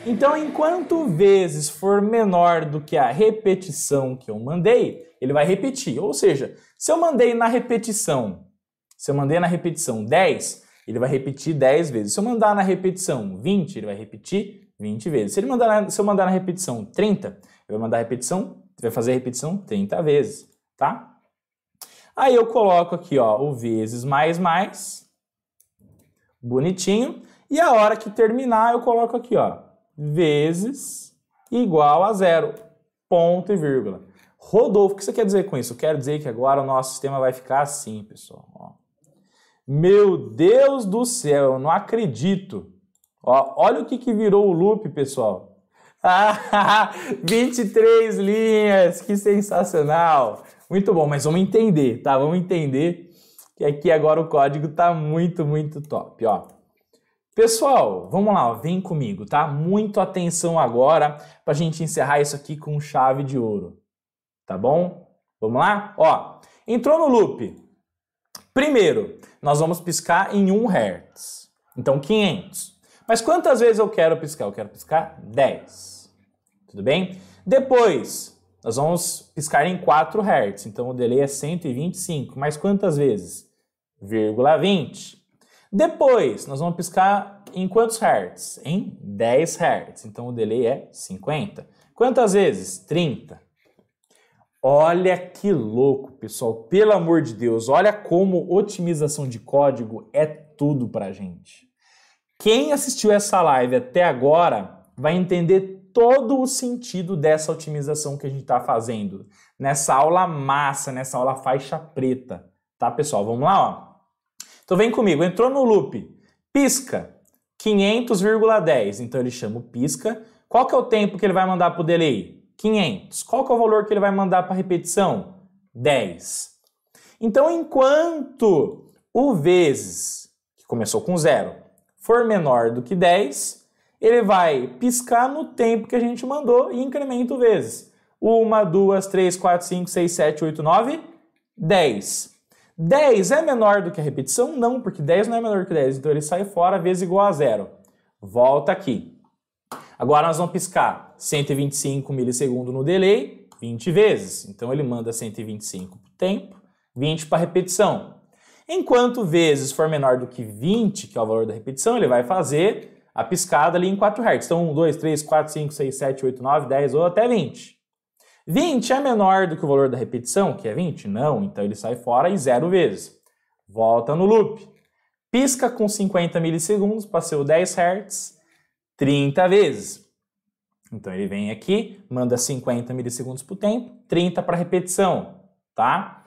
Então, enquanto vezes for menor do que a repetição que eu mandei, ele vai repetir. Ou seja, se eu mandei na repetição, se eu mandei na repetição 10, ele vai repetir 10 vezes. Se eu mandar na repetição 20, ele vai repetir 20 vezes. Se, ele mandar na, se eu mandar na repetição 30, ele vai mandar repetição, vai fazer a repetição 30 vezes, tá? Aí eu coloco aqui, ó, o vezes mais mais, bonitinho, e a hora que terminar eu coloco aqui, ó, vezes igual a zero, ponto e vírgula. Rodolfo, o que você quer dizer com isso? Eu quero dizer que agora o nosso sistema vai ficar assim, pessoal, ó. Meu Deus do céu, eu não acredito. Ó, olha o que, que virou o loop, pessoal. 23 linhas, que sensacional. Muito bom, mas vamos entender, tá? Vamos entender que aqui agora o código tá muito, muito top, ó. Pessoal, vamos lá, ó, vem comigo, tá? Muito atenção agora para a gente encerrar isso aqui com chave de ouro, tá bom? Vamos lá? Ó, entrou no loop, Primeiro, nós vamos piscar em 1 Hz. Então 500. Mas quantas vezes eu quero piscar? Eu quero piscar 10. Tudo bem? Depois, nós vamos piscar em 4 Hz. Então o delay é 125. Mas quantas vezes? Vírgula 20. Depois, nós vamos piscar em quantos Hz? Em 10 Hz. Então o delay é 50. Quantas vezes? 30. Olha que louco, pessoal. Pelo amor de Deus, olha como otimização de código é tudo para gente. Quem assistiu essa live até agora vai entender todo o sentido dessa otimização que a gente está fazendo nessa aula massa, nessa aula faixa preta, tá, pessoal? Vamos lá, ó. Então vem comigo, entrou no loop, pisca 500,10, então ele chama o pisca. Qual que é o tempo que ele vai mandar pro delay? 500. Qual que é o valor que ele vai mandar para repetição? 10. Então, enquanto o vezes, que começou com zero, for menor do que 10, ele vai piscar no tempo que a gente mandou e incrementa o vezes. 1, 2, 3, 4, 5, 6, 7, 8, 9, 10. 10 é menor do que a repetição? Não, porque 10 não é menor que 10, então ele sai fora, vezes igual a zero. Volta aqui. Agora nós vamos piscar 125 milissegundos no delay 20 vezes. Então ele manda 125 para o tempo, 20 para a repetição. Enquanto vezes for menor do que 20, que é o valor da repetição, ele vai fazer a piscada ali em 4 Hz. Então 1, 2, 3, 4, 5, 6, 7, 8, 9, 10 ou até 20. 20 é menor do que o valor da repetição, que é 20? Não, então ele sai fora e zero vezes. Volta no loop. Pisca com 50 milissegundos, ser o 10 Hz, 30 vezes. Então ele vem aqui, manda 50 milissegundos por tempo, 30 para repetição, tá?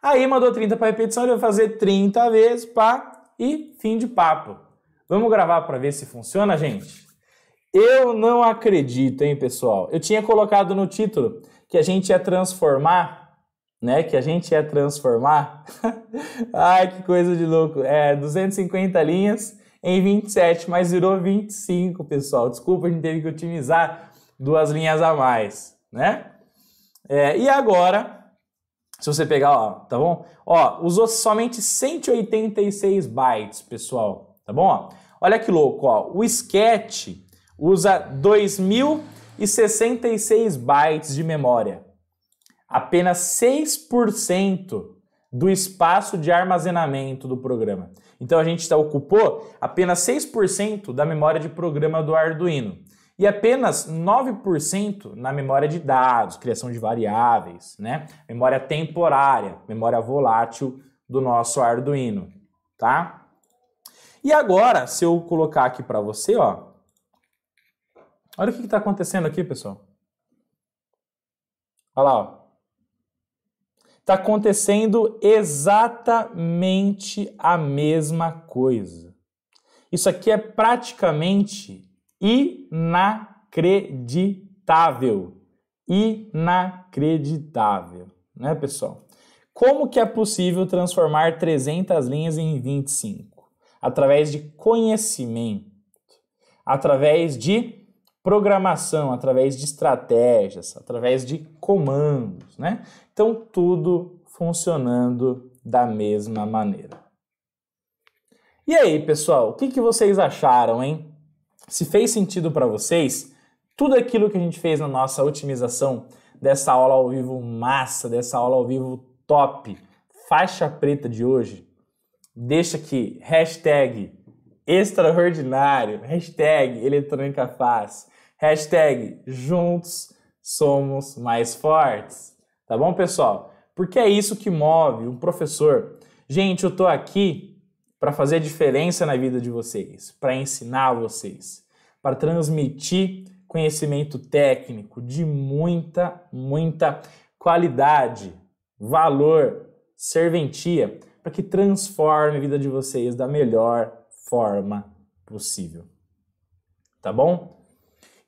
Aí mandou 30 para repetição, ele vai fazer 30 vezes, pá, e fim de papo. Vamos gravar para ver se funciona, gente? Eu não acredito, hein, pessoal? Eu tinha colocado no título que a gente ia transformar, né? Que a gente ia transformar. Ai, que coisa de louco. É, 250 linhas em 27, mas virou 25, pessoal. Desculpa, a gente teve que otimizar duas linhas a mais, né? É, e agora, se você pegar, ó, tá bom? Ó, usou somente 186 bytes, pessoal, tá bom? Ó, olha que louco, ó. O sketch usa 2066 bytes de memória. Apenas 6% do espaço de armazenamento do programa. Então a gente tá ocupou apenas 6% da memória de programa do Arduino e apenas 9% na memória de dados, criação de variáveis, né? memória temporária, memória volátil do nosso Arduino, tá? E agora, se eu colocar aqui para você, ó, olha o que está acontecendo aqui, pessoal. Olha lá, ó está acontecendo exatamente a mesma coisa. Isso aqui é praticamente inacreditável. Inacreditável, né, pessoal? Como que é possível transformar 300 linhas em 25? Através de conhecimento, através de programação, através de estratégias, através de comandos, né? Então, tudo funcionando da mesma maneira. E aí, pessoal, o que, que vocês acharam, hein? Se fez sentido para vocês tudo aquilo que a gente fez na nossa otimização dessa aula ao vivo massa, dessa aula ao vivo top, faixa preta de hoje? Deixa aqui, hashtag extraordinário, hashtag eletrônica faz, hashtag juntos somos mais fortes. Tá bom, pessoal? Porque é isso que move um professor. Gente, eu tô aqui para fazer diferença na vida de vocês, para ensinar vocês, para transmitir conhecimento técnico de muita, muita qualidade, valor, serventia, para que transforme a vida de vocês da melhor forma possível. Tá bom?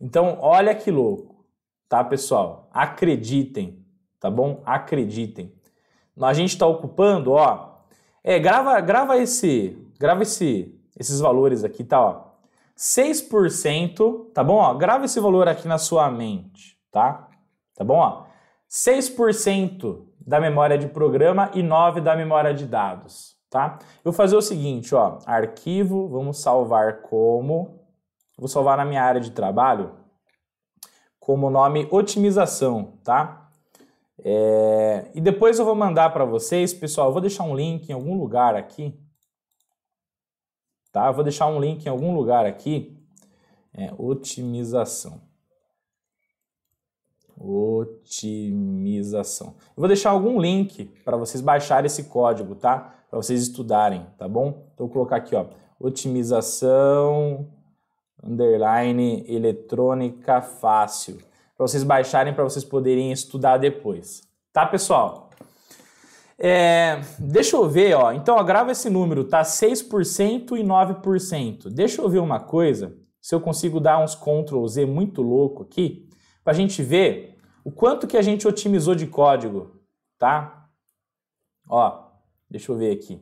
Então, olha que louco, tá, pessoal? Acreditem, tá bom? Acreditem. A gente está ocupando, ó. É, grava, grava esse, grava esse, esses valores aqui, tá? Ó. 6%, tá bom? Ó, grava esse valor aqui na sua mente, tá? Tá bom? Ó. 6% da memória de programa e 9% da memória de dados, tá? Eu vou fazer o seguinte, ó, arquivo, vamos salvar como, vou salvar na minha área de trabalho, como nome otimização, tá? É, e depois eu vou mandar para vocês, pessoal, eu vou deixar um link em algum lugar aqui, tá? Eu vou deixar um link em algum lugar aqui, é, otimização. Otimização. Eu vou deixar algum link para vocês baixarem esse código, tá? Para vocês estudarem, tá bom? Então eu vou colocar aqui, ó, otimização underline eletrônica fácil para vocês baixarem, para vocês poderem estudar depois. Tá, pessoal? É, deixa eu ver, ó. Então, ó, grava esse número, tá? 6% e 9%. Deixa eu ver uma coisa, se eu consigo dar uns Ctrl Z muito louco aqui, para a gente ver o quanto que a gente otimizou de código, tá? Ó, deixa eu ver aqui.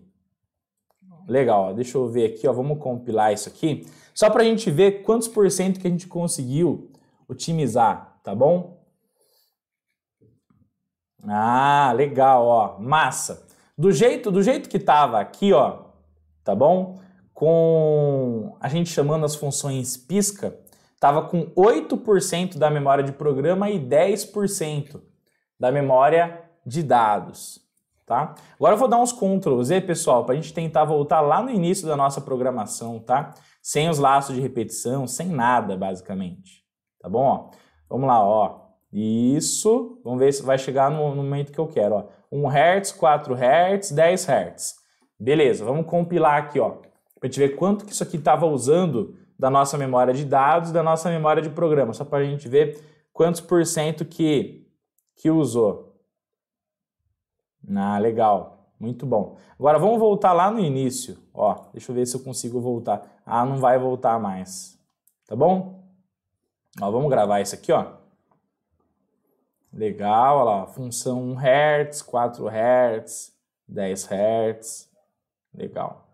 Legal, ó, deixa eu ver aqui, ó, vamos compilar isso aqui, só para a gente ver quantos por cento que a gente conseguiu otimizar tá bom? Ah, legal, ó, massa. Do jeito, do jeito que tava aqui, ó, tá bom? Com a gente chamando as funções pisca, tava com 8% da memória de programa e 10% da memória de dados, tá? Agora eu vou dar uns Ctrl Z, pessoal, para a gente tentar voltar lá no início da nossa programação, tá? Sem os laços de repetição, sem nada, basicamente. Tá bom? Ó, Vamos lá, ó. Isso. Vamos ver se vai chegar no, no momento que eu quero, ó. 1 Hz, 4 Hz, 10 Hz. Beleza, vamos compilar aqui, ó. Pra gente ver quanto que isso aqui estava usando da nossa memória de dados, da nossa memória de programa, só para a gente ver quantos por cento que, que usou. Ah, legal. Muito bom. Agora vamos voltar lá no início. Ó, deixa eu ver se eu consigo voltar. Ah, não vai voltar mais. Tá bom? Ó, vamos gravar isso aqui, ó. Legal, olha lá, função 1 Hz, 4 Hz, 10 Hz. Legal.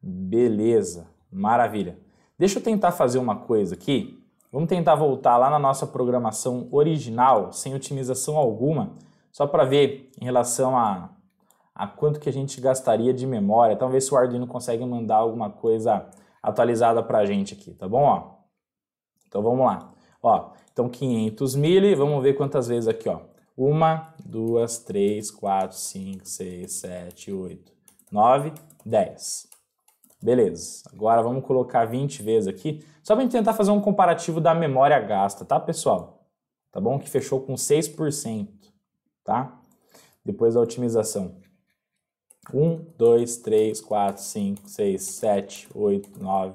Beleza, maravilha. Deixa eu tentar fazer uma coisa aqui. Vamos tentar voltar lá na nossa programação original, sem otimização alguma, só para ver em relação a, a quanto que a gente gastaria de memória. Talvez então, se o Arduino consegue mandar alguma coisa atualizada para a gente aqui, tá bom? Ó. Então vamos lá. Ó, então 500 mil, vamos ver quantas vezes aqui, ó. Uma, duas, três, quatro, cinco, seis, sete, oito, nove, dez. Beleza. Agora vamos colocar 20 vezes aqui, só para tentar fazer um comparativo da memória gasta, tá, pessoal? Tá bom? Que fechou com 6%, tá? Depois da otimização. 1, 2, 3, 4, 5, 6, 7, 8, 9,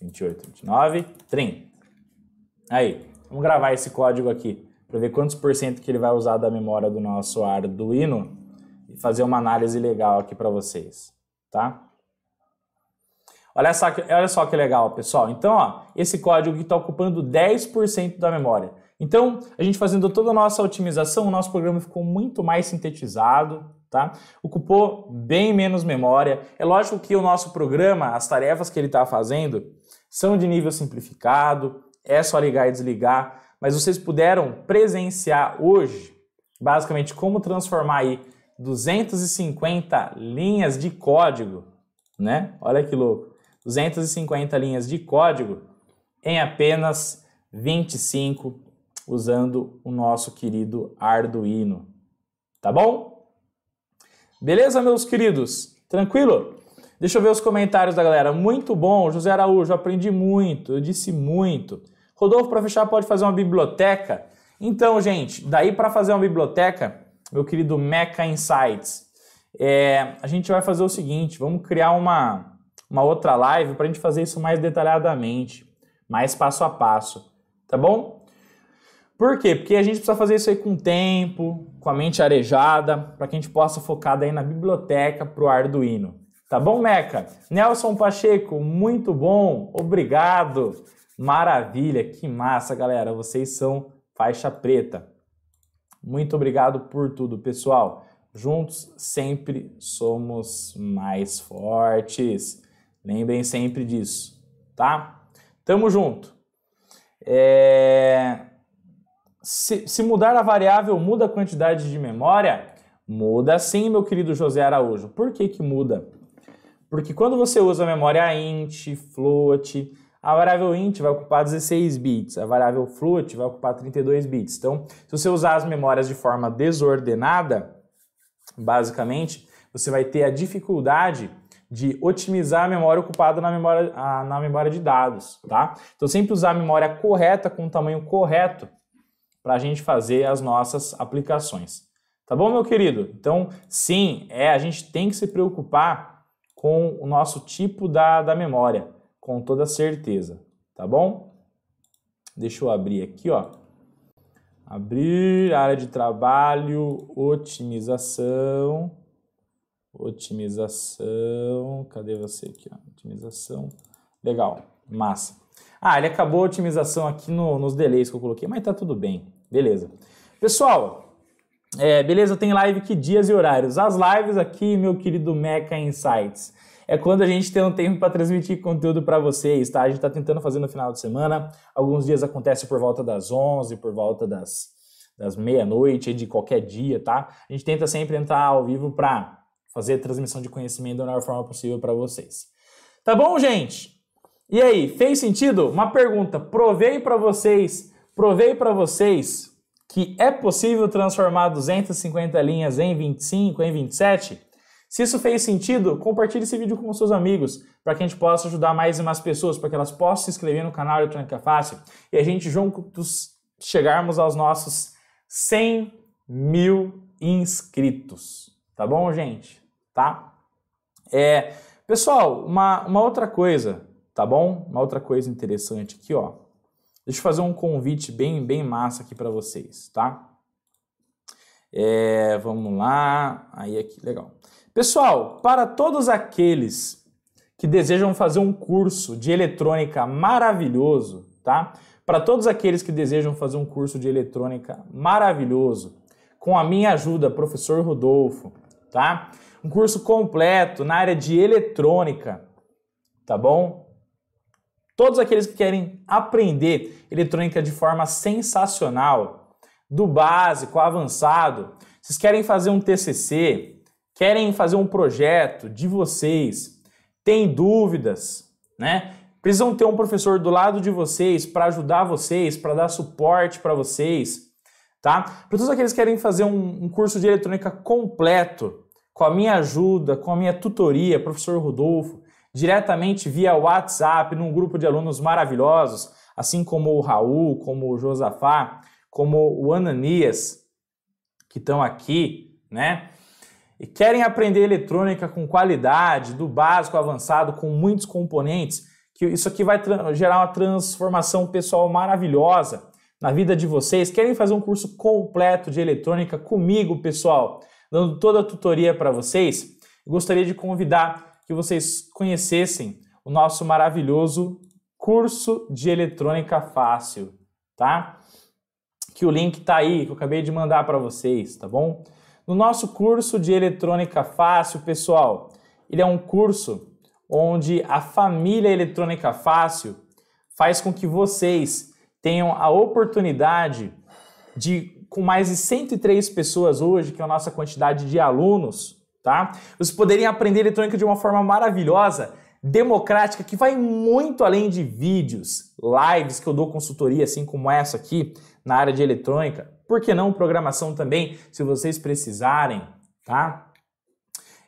28, 29, 30. Aí, vamos gravar esse código aqui para ver quantos por cento que ele vai usar da memória do nosso Arduino e fazer uma análise legal aqui para vocês, tá? Olha só, que, olha só que legal, pessoal. Então, ó, esse código que está ocupando 10% da memória. Então, a gente fazendo toda a nossa otimização, o nosso programa ficou muito mais sintetizado, tá? Ocupou bem menos memória. É lógico que o nosso programa, as tarefas que ele está fazendo, são de nível simplificado, é só ligar e desligar, mas vocês puderam presenciar hoje, basicamente, como transformar aí 250 linhas de código, né? Olha que louco! 250 linhas de código em apenas 25 usando o nosso querido Arduino. Tá bom? Beleza, meus queridos? Tranquilo? Deixa eu ver os comentários da galera. Muito bom, José Araújo, aprendi muito, eu disse muito. Rodolfo, para fechar, pode fazer uma biblioteca? Então, gente, daí para fazer uma biblioteca, meu querido Mecha Insights, é, a gente vai fazer o seguinte: vamos criar uma, uma outra live para a gente fazer isso mais detalhadamente, mais passo a passo, tá bom? Por quê? Porque a gente precisa fazer isso aí com tempo, com a mente arejada, para que a gente possa focar daí na biblioteca para o Arduino. Tá bom, Meca? Nelson Pacheco, muito bom, obrigado. Maravilha, que massa, galera. Vocês são faixa preta. Muito obrigado por tudo, pessoal. Juntos sempre somos mais fortes. Lembrem sempre disso, tá? Tamo junto. É... Se, se mudar a variável, muda a quantidade de memória? Muda sim, meu querido José Araújo. Por que, que muda? Porque quando você usa a memória int, float, a variável int vai ocupar 16 bits, a variável float vai ocupar 32 bits. Então, se você usar as memórias de forma desordenada, basicamente, você vai ter a dificuldade de otimizar a memória ocupada na memória, na memória de dados, tá? Então, sempre usar a memória correta, com o tamanho correto, para a gente fazer as nossas aplicações. Tá bom, meu querido? Então, sim, é, a gente tem que se preocupar com o nosso tipo da, da memória, com toda certeza, tá bom? Deixa eu abrir aqui, ó. Abrir área de trabalho, otimização, otimização, cadê você aqui, ó? Otimização, legal, massa. Ah, ele acabou a otimização aqui no, nos delays que eu coloquei, mas tá tudo bem, beleza. Pessoal, é, beleza, tem live que dias e horários. As lives aqui, meu querido Meca Insights, é quando a gente tem um tempo para transmitir conteúdo para vocês, tá? A gente está tentando fazer no final de semana. Alguns dias acontece por volta das 11, por volta das, das meia-noite, de qualquer dia, tá? A gente tenta sempre entrar ao vivo para fazer transmissão de conhecimento da melhor forma possível para vocês. Tá bom, gente? E aí, fez sentido? Uma pergunta. Provei para vocês, provei para vocês que é possível transformar 250 linhas em 25, em 27? Se isso fez sentido, compartilhe esse vídeo com seus amigos, para que a gente possa ajudar mais e mais pessoas, para que elas possam se inscrever no canal Eletrônica Fácil e a gente juntos chegarmos aos nossos 100 mil inscritos. Tá bom, gente? Tá? É, pessoal, uma, uma outra coisa, tá bom? Uma outra coisa interessante aqui, ó. Deixa eu fazer um convite bem, bem massa aqui para vocês, tá? É, vamos lá. Aí aqui, legal. Pessoal, para todos aqueles que desejam fazer um curso de eletrônica maravilhoso, tá? Para todos aqueles que desejam fazer um curso de eletrônica maravilhoso, com a minha ajuda, professor Rodolfo, tá? Um curso completo na área de eletrônica, tá bom? Todos aqueles que querem aprender eletrônica de forma sensacional, do básico ao avançado, vocês querem fazer um TCC, querem fazer um projeto de vocês, tem dúvidas, né? Precisam ter um professor do lado de vocês para ajudar vocês, para dar suporte para vocês, tá? Para todos aqueles que querem fazer um, um curso de eletrônica completo, com a minha ajuda, com a minha tutoria, professor Rodolfo, diretamente via WhatsApp, num grupo de alunos maravilhosos, assim como o Raul, como o Josafá, como o Ananias, que estão aqui, né? E querem aprender eletrônica com qualidade, do básico ao avançado, com muitos componentes, que isso aqui vai gerar uma transformação pessoal maravilhosa na vida de vocês. Querem fazer um curso completo de eletrônica comigo, pessoal, dando toda a tutoria para vocês? Gostaria de convidar que vocês conhecessem o nosso maravilhoso curso de eletrônica fácil, tá? Que o link tá aí, que eu acabei de mandar para vocês, tá bom? No nosso curso de eletrônica fácil, pessoal, ele é um curso onde a família eletrônica fácil faz com que vocês tenham a oportunidade de, com mais de 103 pessoas hoje, que é a nossa quantidade de alunos, tá? Vocês poderiam aprender eletrônica de uma forma maravilhosa, democrática, que vai muito além de vídeos, lives que eu dou consultoria, assim como essa aqui, na área de eletrônica. Por que não programação também, se vocês precisarem, tá?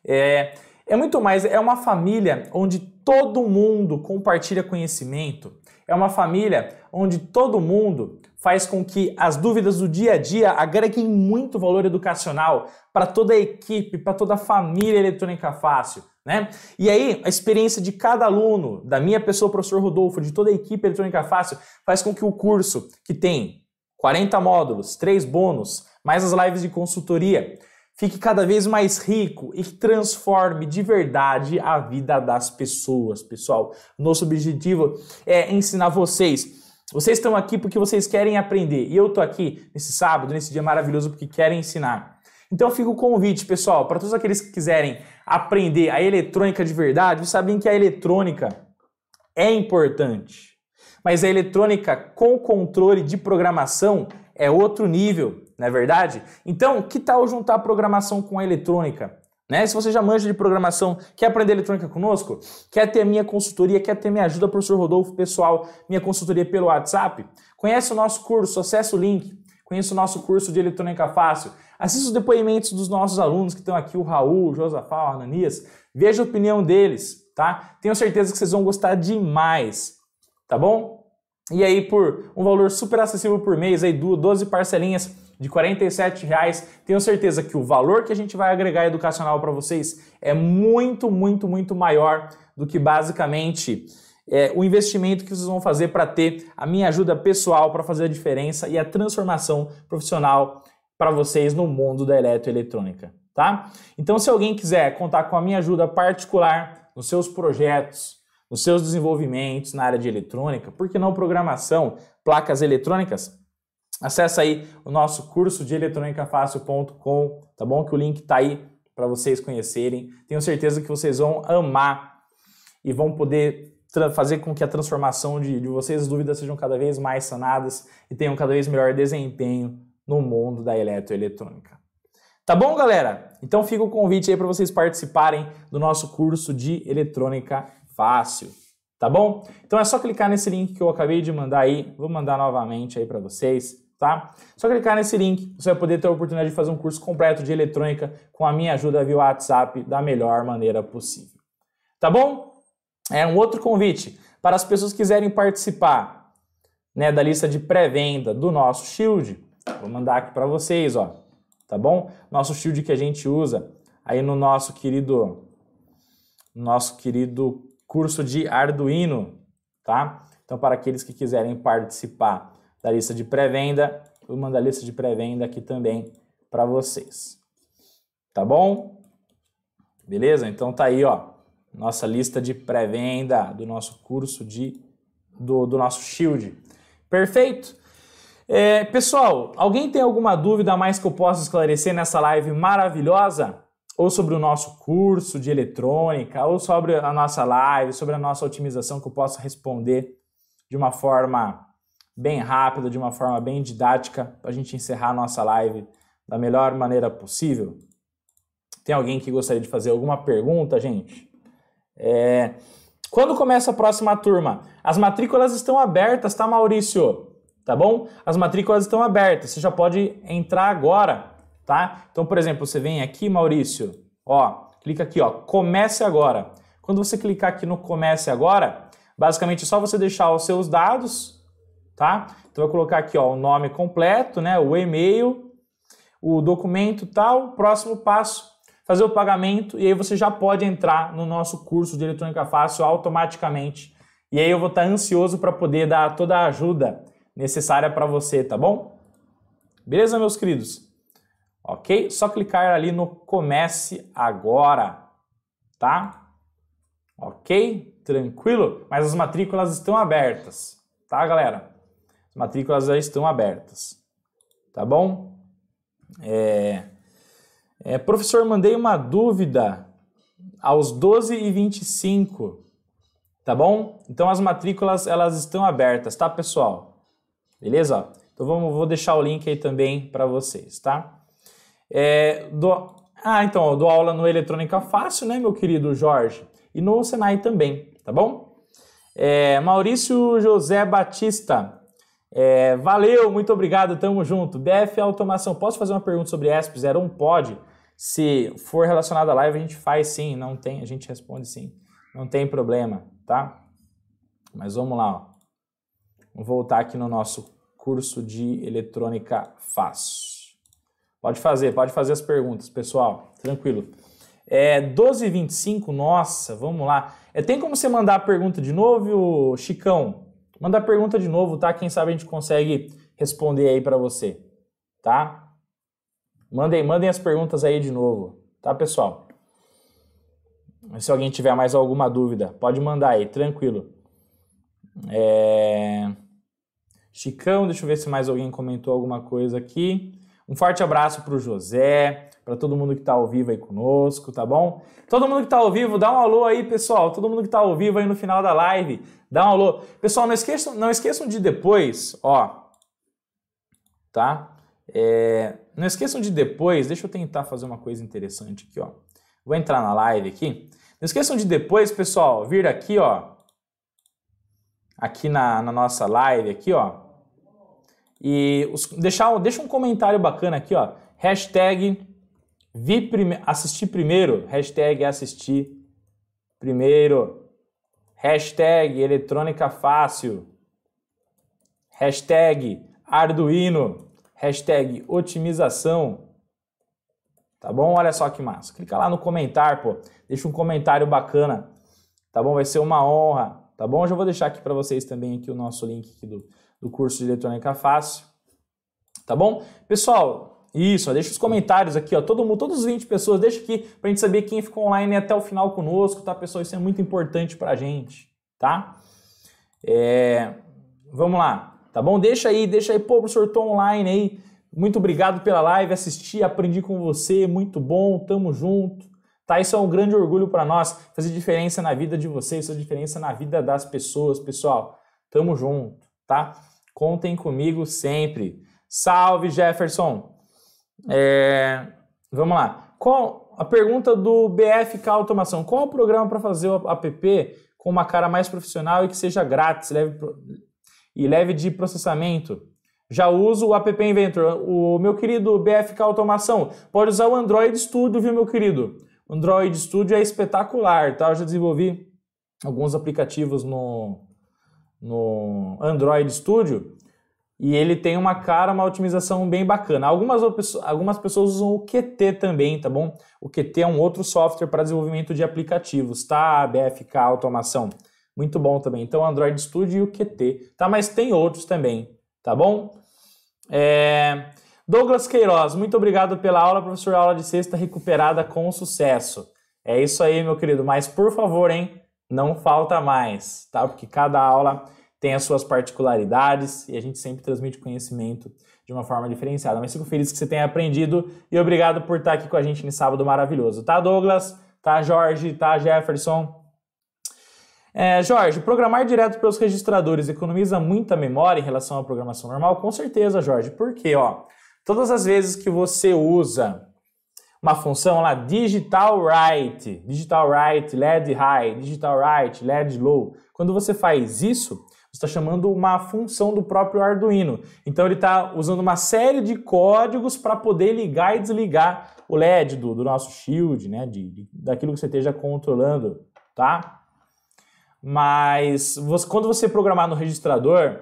É, é muito mais, é uma família onde todo mundo compartilha conhecimento é uma família onde todo mundo faz com que as dúvidas do dia a dia agreguem muito valor educacional para toda a equipe, para toda a família eletrônica fácil. Né? E aí, a experiência de cada aluno, da minha pessoa, professor Rodolfo, de toda a equipe eletrônica fácil, faz com que o curso, que tem 40 módulos, 3 bônus, mais as lives de consultoria, fique cada vez mais rico e que transforme de verdade a vida das pessoas, pessoal. Nosso objetivo é ensinar vocês. Vocês estão aqui porque vocês querem aprender e eu estou aqui nesse sábado, nesse dia maravilhoso, porque querem ensinar. Então fica o convite, pessoal, para todos aqueles que quiserem aprender a eletrônica de verdade, sabem que a eletrônica é importante. Mas a eletrônica com controle de programação é outro nível, não é verdade? Então, que tal juntar programação com a eletrônica? Né? Se você já manja de programação, quer aprender eletrônica conosco, quer ter a minha consultoria, quer ter minha ajuda, professor Rodolfo, pessoal, minha consultoria pelo WhatsApp, conhece o nosso curso, acessa o link, conheça o nosso curso de eletrônica fácil, assista os depoimentos dos nossos alunos que estão aqui, o Raul, o Josafá, o Ananias, veja a opinião deles, tá? Tenho certeza que vocês vão gostar demais, tá bom? E aí, por um valor super acessível por mês, aí 12 parcelinhas de R$ 47,00, tenho certeza que o valor que a gente vai agregar educacional para vocês é muito, muito, muito maior do que basicamente é, o investimento que vocês vão fazer para ter a minha ajuda pessoal para fazer a diferença e a transformação profissional para vocês no mundo da eletroeletrônica, tá? Então, se alguém quiser contar com a minha ajuda particular nos seus projetos, nos seus desenvolvimentos na área de eletrônica, por que não programação, placas eletrônicas? Acesse aí o nosso curso de fácil.com, tá bom? Que o link tá aí para vocês conhecerem. Tenho certeza que vocês vão amar e vão poder fazer com que a transformação de, de vocês, as dúvidas sejam cada vez mais sanadas e tenham cada vez melhor desempenho no mundo da eletroeletrônica. Tá bom, galera? Então fica o convite aí para vocês participarem do nosso curso de eletrônica fácil, tá bom? Então é só clicar nesse link que eu acabei de mandar aí, vou mandar novamente aí para vocês, tá? Só clicar nesse link, você vai poder ter a oportunidade de fazer um curso completo de eletrônica com a minha ajuda via WhatsApp da melhor maneira possível. Tá bom? É um outro convite para as pessoas que quiserem participar, né, da lista de pré-venda do nosso Shield. Vou mandar aqui para vocês, ó. Tá bom? Nosso Shield que a gente usa aí no nosso querido nosso querido curso de Arduino, tá? Então, para aqueles que quiserem participar da lista de pré-venda, vou mandar a lista de pré-venda aqui também para vocês. Tá bom? Beleza? Então tá aí, ó, nossa lista de pré-venda do nosso curso de do, do nosso Shield. Perfeito? É, pessoal, alguém tem alguma dúvida a mais que eu possa esclarecer nessa live maravilhosa? ou sobre o nosso curso de eletrônica, ou sobre a nossa live, sobre a nossa otimização, que eu possa responder de uma forma bem rápida, de uma forma bem didática, para a gente encerrar a nossa live da melhor maneira possível. Tem alguém que gostaria de fazer alguma pergunta, gente? É... Quando começa a próxima turma? As matrículas estão abertas, tá, Maurício? Tá bom? As matrículas estão abertas. Você já pode entrar agora tá? Então, por exemplo, você vem aqui, Maurício, ó, clica aqui, ó, comece agora. Quando você clicar aqui no comece agora, basicamente é só você deixar os seus dados, tá? Então, vai colocar aqui, ó, o nome completo, né, o e-mail, o documento tal, próximo passo, fazer o pagamento e aí você já pode entrar no nosso curso de eletrônica fácil automaticamente. E aí eu vou estar ansioso para poder dar toda a ajuda necessária para você, tá bom? Beleza, meus queridos? ok? Só clicar ali no comece agora, tá? Ok? Tranquilo? Mas as matrículas estão abertas, tá, galera? As matrículas já estão abertas, tá bom? É... É, professor, mandei uma dúvida aos 12 e 25, tá bom? Então as matrículas elas estão abertas, tá, pessoal? Beleza? Então vamos, vou deixar o link aí também para vocês, tá? É, do... Ah, então, eu dou aula no Eletrônica Fácil, né, meu querido Jorge? E no Senai também, tá bom? É, Maurício José Batista. É, valeu, muito obrigado, tamo junto. BF Automação, posso fazer uma pergunta sobre ESP01? Pode. Se for relacionado à live, a gente faz sim, não tem, a gente responde sim. Não tem problema, tá? Mas vamos lá, ó. Vamos voltar aqui no nosso curso de eletrônica fácil. Pode fazer, pode fazer as perguntas, pessoal. Tranquilo. É, 12h25, nossa, vamos lá. É, tem como você mandar a pergunta de novo, Chicão? Manda a pergunta de novo, tá? Quem sabe a gente consegue responder aí para você, tá? Mandem, mandem as perguntas aí de novo, tá, pessoal? Se alguém tiver mais alguma dúvida, pode mandar aí, tranquilo. É... Chicão, deixa eu ver se mais alguém comentou alguma coisa aqui. Um forte abraço para o José, para todo mundo que está ao vivo aí conosco, tá bom? Todo mundo que está ao vivo, dá um alô aí, pessoal. Todo mundo que está ao vivo aí no final da live, dá um alô. Pessoal, não esqueçam, não esqueçam de depois, ó, tá? É, não esqueçam de depois, deixa eu tentar fazer uma coisa interessante aqui, ó. Vou entrar na live aqui. Não esqueçam de depois, pessoal, vir aqui, ó, aqui na, na nossa live aqui, ó, e os, deixar, deixa um comentário bacana aqui, ó. Hashtag vi prime, assistir primeiro. Hashtag assistir primeiro. Hashtag eletrônica fácil. Hashtag Arduino. Hashtag otimização. Tá bom? Olha só que massa. Clica lá no comentário, pô. Deixa um comentário bacana. Tá bom? Vai ser uma honra. Tá bom? Eu já vou deixar aqui para vocês também aqui o nosso link do do curso de eletrônica fácil. Tá bom? Pessoal, isso, ó, deixa os comentários aqui, ó, todo mundo, todos os 20 pessoas, deixa aqui pra gente saber quem ficou online até o final conosco, tá, pessoal? Isso é muito importante pra gente, tá? É... Vamos lá, tá bom? Deixa aí, deixa aí, pô, professor, tô online aí. Muito obrigado pela live, assisti, aprendi com você, muito bom, tamo junto. Tá, isso é um grande orgulho para nós, fazer diferença na vida de vocês, fazer diferença na vida das pessoas, pessoal. Tamo junto, tá? Contem comigo sempre. Salve, Jefferson! É, vamos lá. Qual a pergunta do BFK Automação? Qual o programa para fazer o app com uma cara mais profissional e que seja grátis leve, e leve de processamento? Já uso o app Inventor. O meu querido BFK Automação, pode usar o Android Studio, viu, meu querido? O Android Studio é espetacular, tá? Eu já desenvolvi alguns aplicativos no, no Android Studio e ele tem uma cara, uma otimização bem bacana. Algumas, algumas pessoas usam o QT também, tá bom? O QT é um outro software para desenvolvimento de aplicativos, tá? BFK, automação. Muito bom também. Então, Android Studio e o QT, tá? Mas tem outros também, tá bom? É... Douglas Queiroz, muito obrigado pela aula, professor. A aula de sexta recuperada com sucesso. É isso aí, meu querido. Mas, por favor, hein? não falta mais, tá? Porque cada aula tem as suas particularidades e a gente sempre transmite conhecimento de uma forma diferenciada. Mas fico feliz que você tenha aprendido e obrigado por estar aqui com a gente nesse sábado maravilhoso. Tá, Douglas? Tá, Jorge? Tá, Jefferson? É, Jorge, programar direto pelos registradores economiza muita memória em relação à programação normal? Com certeza, Jorge. Por quê? Ó, todas as vezes que você usa uma função lá, digital right, digital right, LED high, digital right, LED low. Quando você faz isso, você está chamando uma função do próprio Arduino. Então ele está usando uma série de códigos para poder ligar e desligar o LED do, do nosso shield, né? De, de, daquilo que você esteja controlando, tá? Mas você, quando você programar no registrador,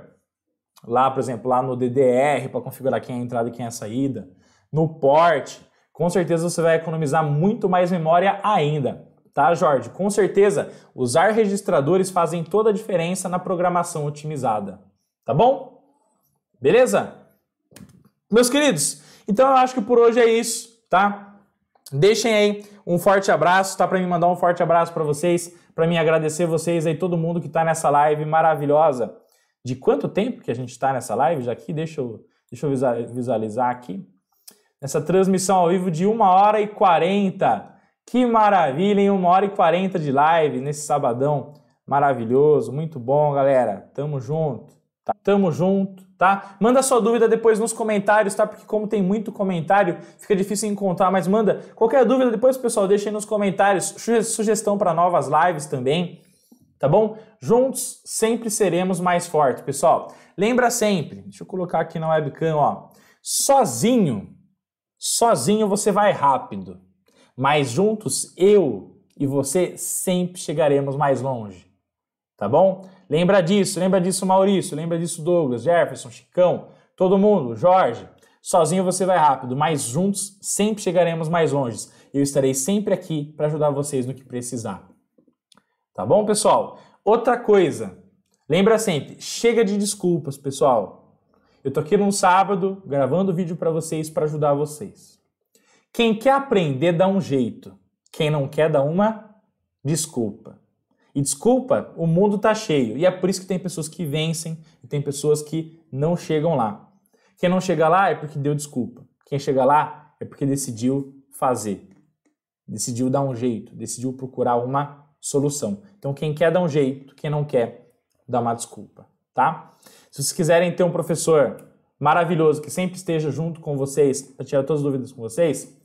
lá, por exemplo, lá no DDR, para configurar quem é a entrada e quem é a saída, no port, com certeza você vai economizar muito mais memória ainda. Tá, Jorge? Com certeza, usar registradores fazem toda a diferença na programação otimizada. Tá bom? Beleza? Meus queridos, então eu acho que por hoje é isso, tá? Deixem aí um forte abraço, tá? Para me mandar um forte abraço para vocês, para me agradecer vocês aí, todo mundo que tá nessa live maravilhosa. De quanto tempo que a gente tá nessa live já aqui? Deixa eu, deixa eu visualizar aqui nessa transmissão ao vivo de 1 hora e 40. Que maravilha, em 1 hora e 40 de live nesse sabadão maravilhoso. Muito bom, galera. Tamo junto. Tá? Tamo junto, tá? Manda sua dúvida depois nos comentários, tá? Porque como tem muito comentário, fica difícil encontrar, mas manda qualquer dúvida depois, pessoal, deixa aí nos comentários, sugestão para novas lives também, tá bom? Juntos sempre seremos mais fortes, pessoal. Lembra sempre, deixa eu colocar aqui na webcam, ó. Sozinho Sozinho você vai rápido, mas juntos eu e você sempre chegaremos mais longe. Tá bom? Lembra disso, lembra disso, Maurício, lembra disso, Douglas, Jefferson, Chicão, todo mundo, Jorge. Sozinho você vai rápido, mas juntos sempre chegaremos mais longe. Eu estarei sempre aqui para ajudar vocês no que precisar. Tá bom, pessoal? Outra coisa, lembra sempre, chega de desculpas, pessoal. Eu tô aqui no sábado gravando vídeo para vocês para ajudar vocês. Quem quer aprender dá um jeito, quem não quer dá uma desculpa. E desculpa, o mundo tá cheio e é por isso que tem pessoas que vencem e tem pessoas que não chegam lá. Quem não chega lá é porque deu desculpa. Quem chega lá é porque decidiu fazer, decidiu dar um jeito, decidiu procurar uma solução. Então quem quer dá um jeito, quem não quer dá uma desculpa, tá? Se vocês quiserem ter um professor maravilhoso que sempre esteja junto com vocês para tirar todas as dúvidas com vocês,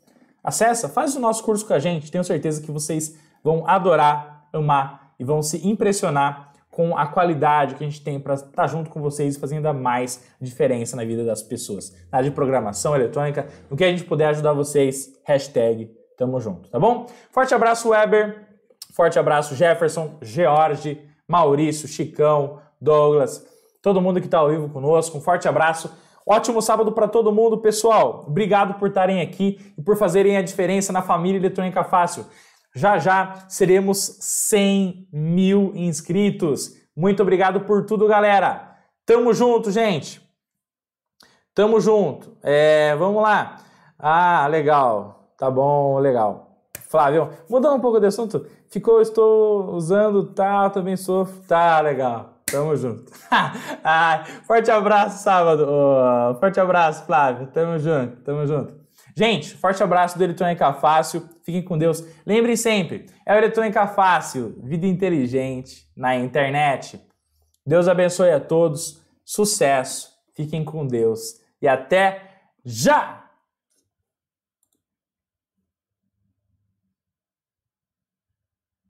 acessa, faz o nosso curso com a gente. Tenho certeza que vocês vão adorar, amar e vão se impressionar com a qualidade que a gente tem para estar tá junto com vocês e fazer ainda mais diferença na vida das pessoas. Na área de programação eletrônica, no que a gente puder ajudar vocês, hashtag tamo junto, tá bom? Forte abraço, Weber. Forte abraço, Jefferson, George, Maurício, Chicão, Douglas, todo mundo que está ao vivo conosco. Um forte abraço. Ótimo sábado para todo mundo, pessoal. Obrigado por estarem aqui e por fazerem a diferença na família Eletrônica Fácil. Já já seremos 100 mil inscritos. Muito obrigado por tudo, galera. Tamo junto, gente. Tamo junto. É, vamos lá. Ah, legal. Tá bom, legal. Flávio, mudando um pouco de assunto, ficou, estou usando, tá, também sou, tá, legal. Tamo junto. ah, forte abraço, sábado. Oh, forte abraço, Flávio. Tamo junto, tamo junto. Gente, forte abraço do Eletrônica Fácil. Fiquem com Deus. Lembrem sempre, é o Eletrônica Fácil, vida inteligente na internet. Deus abençoe a todos. Sucesso. Fiquem com Deus. E até já!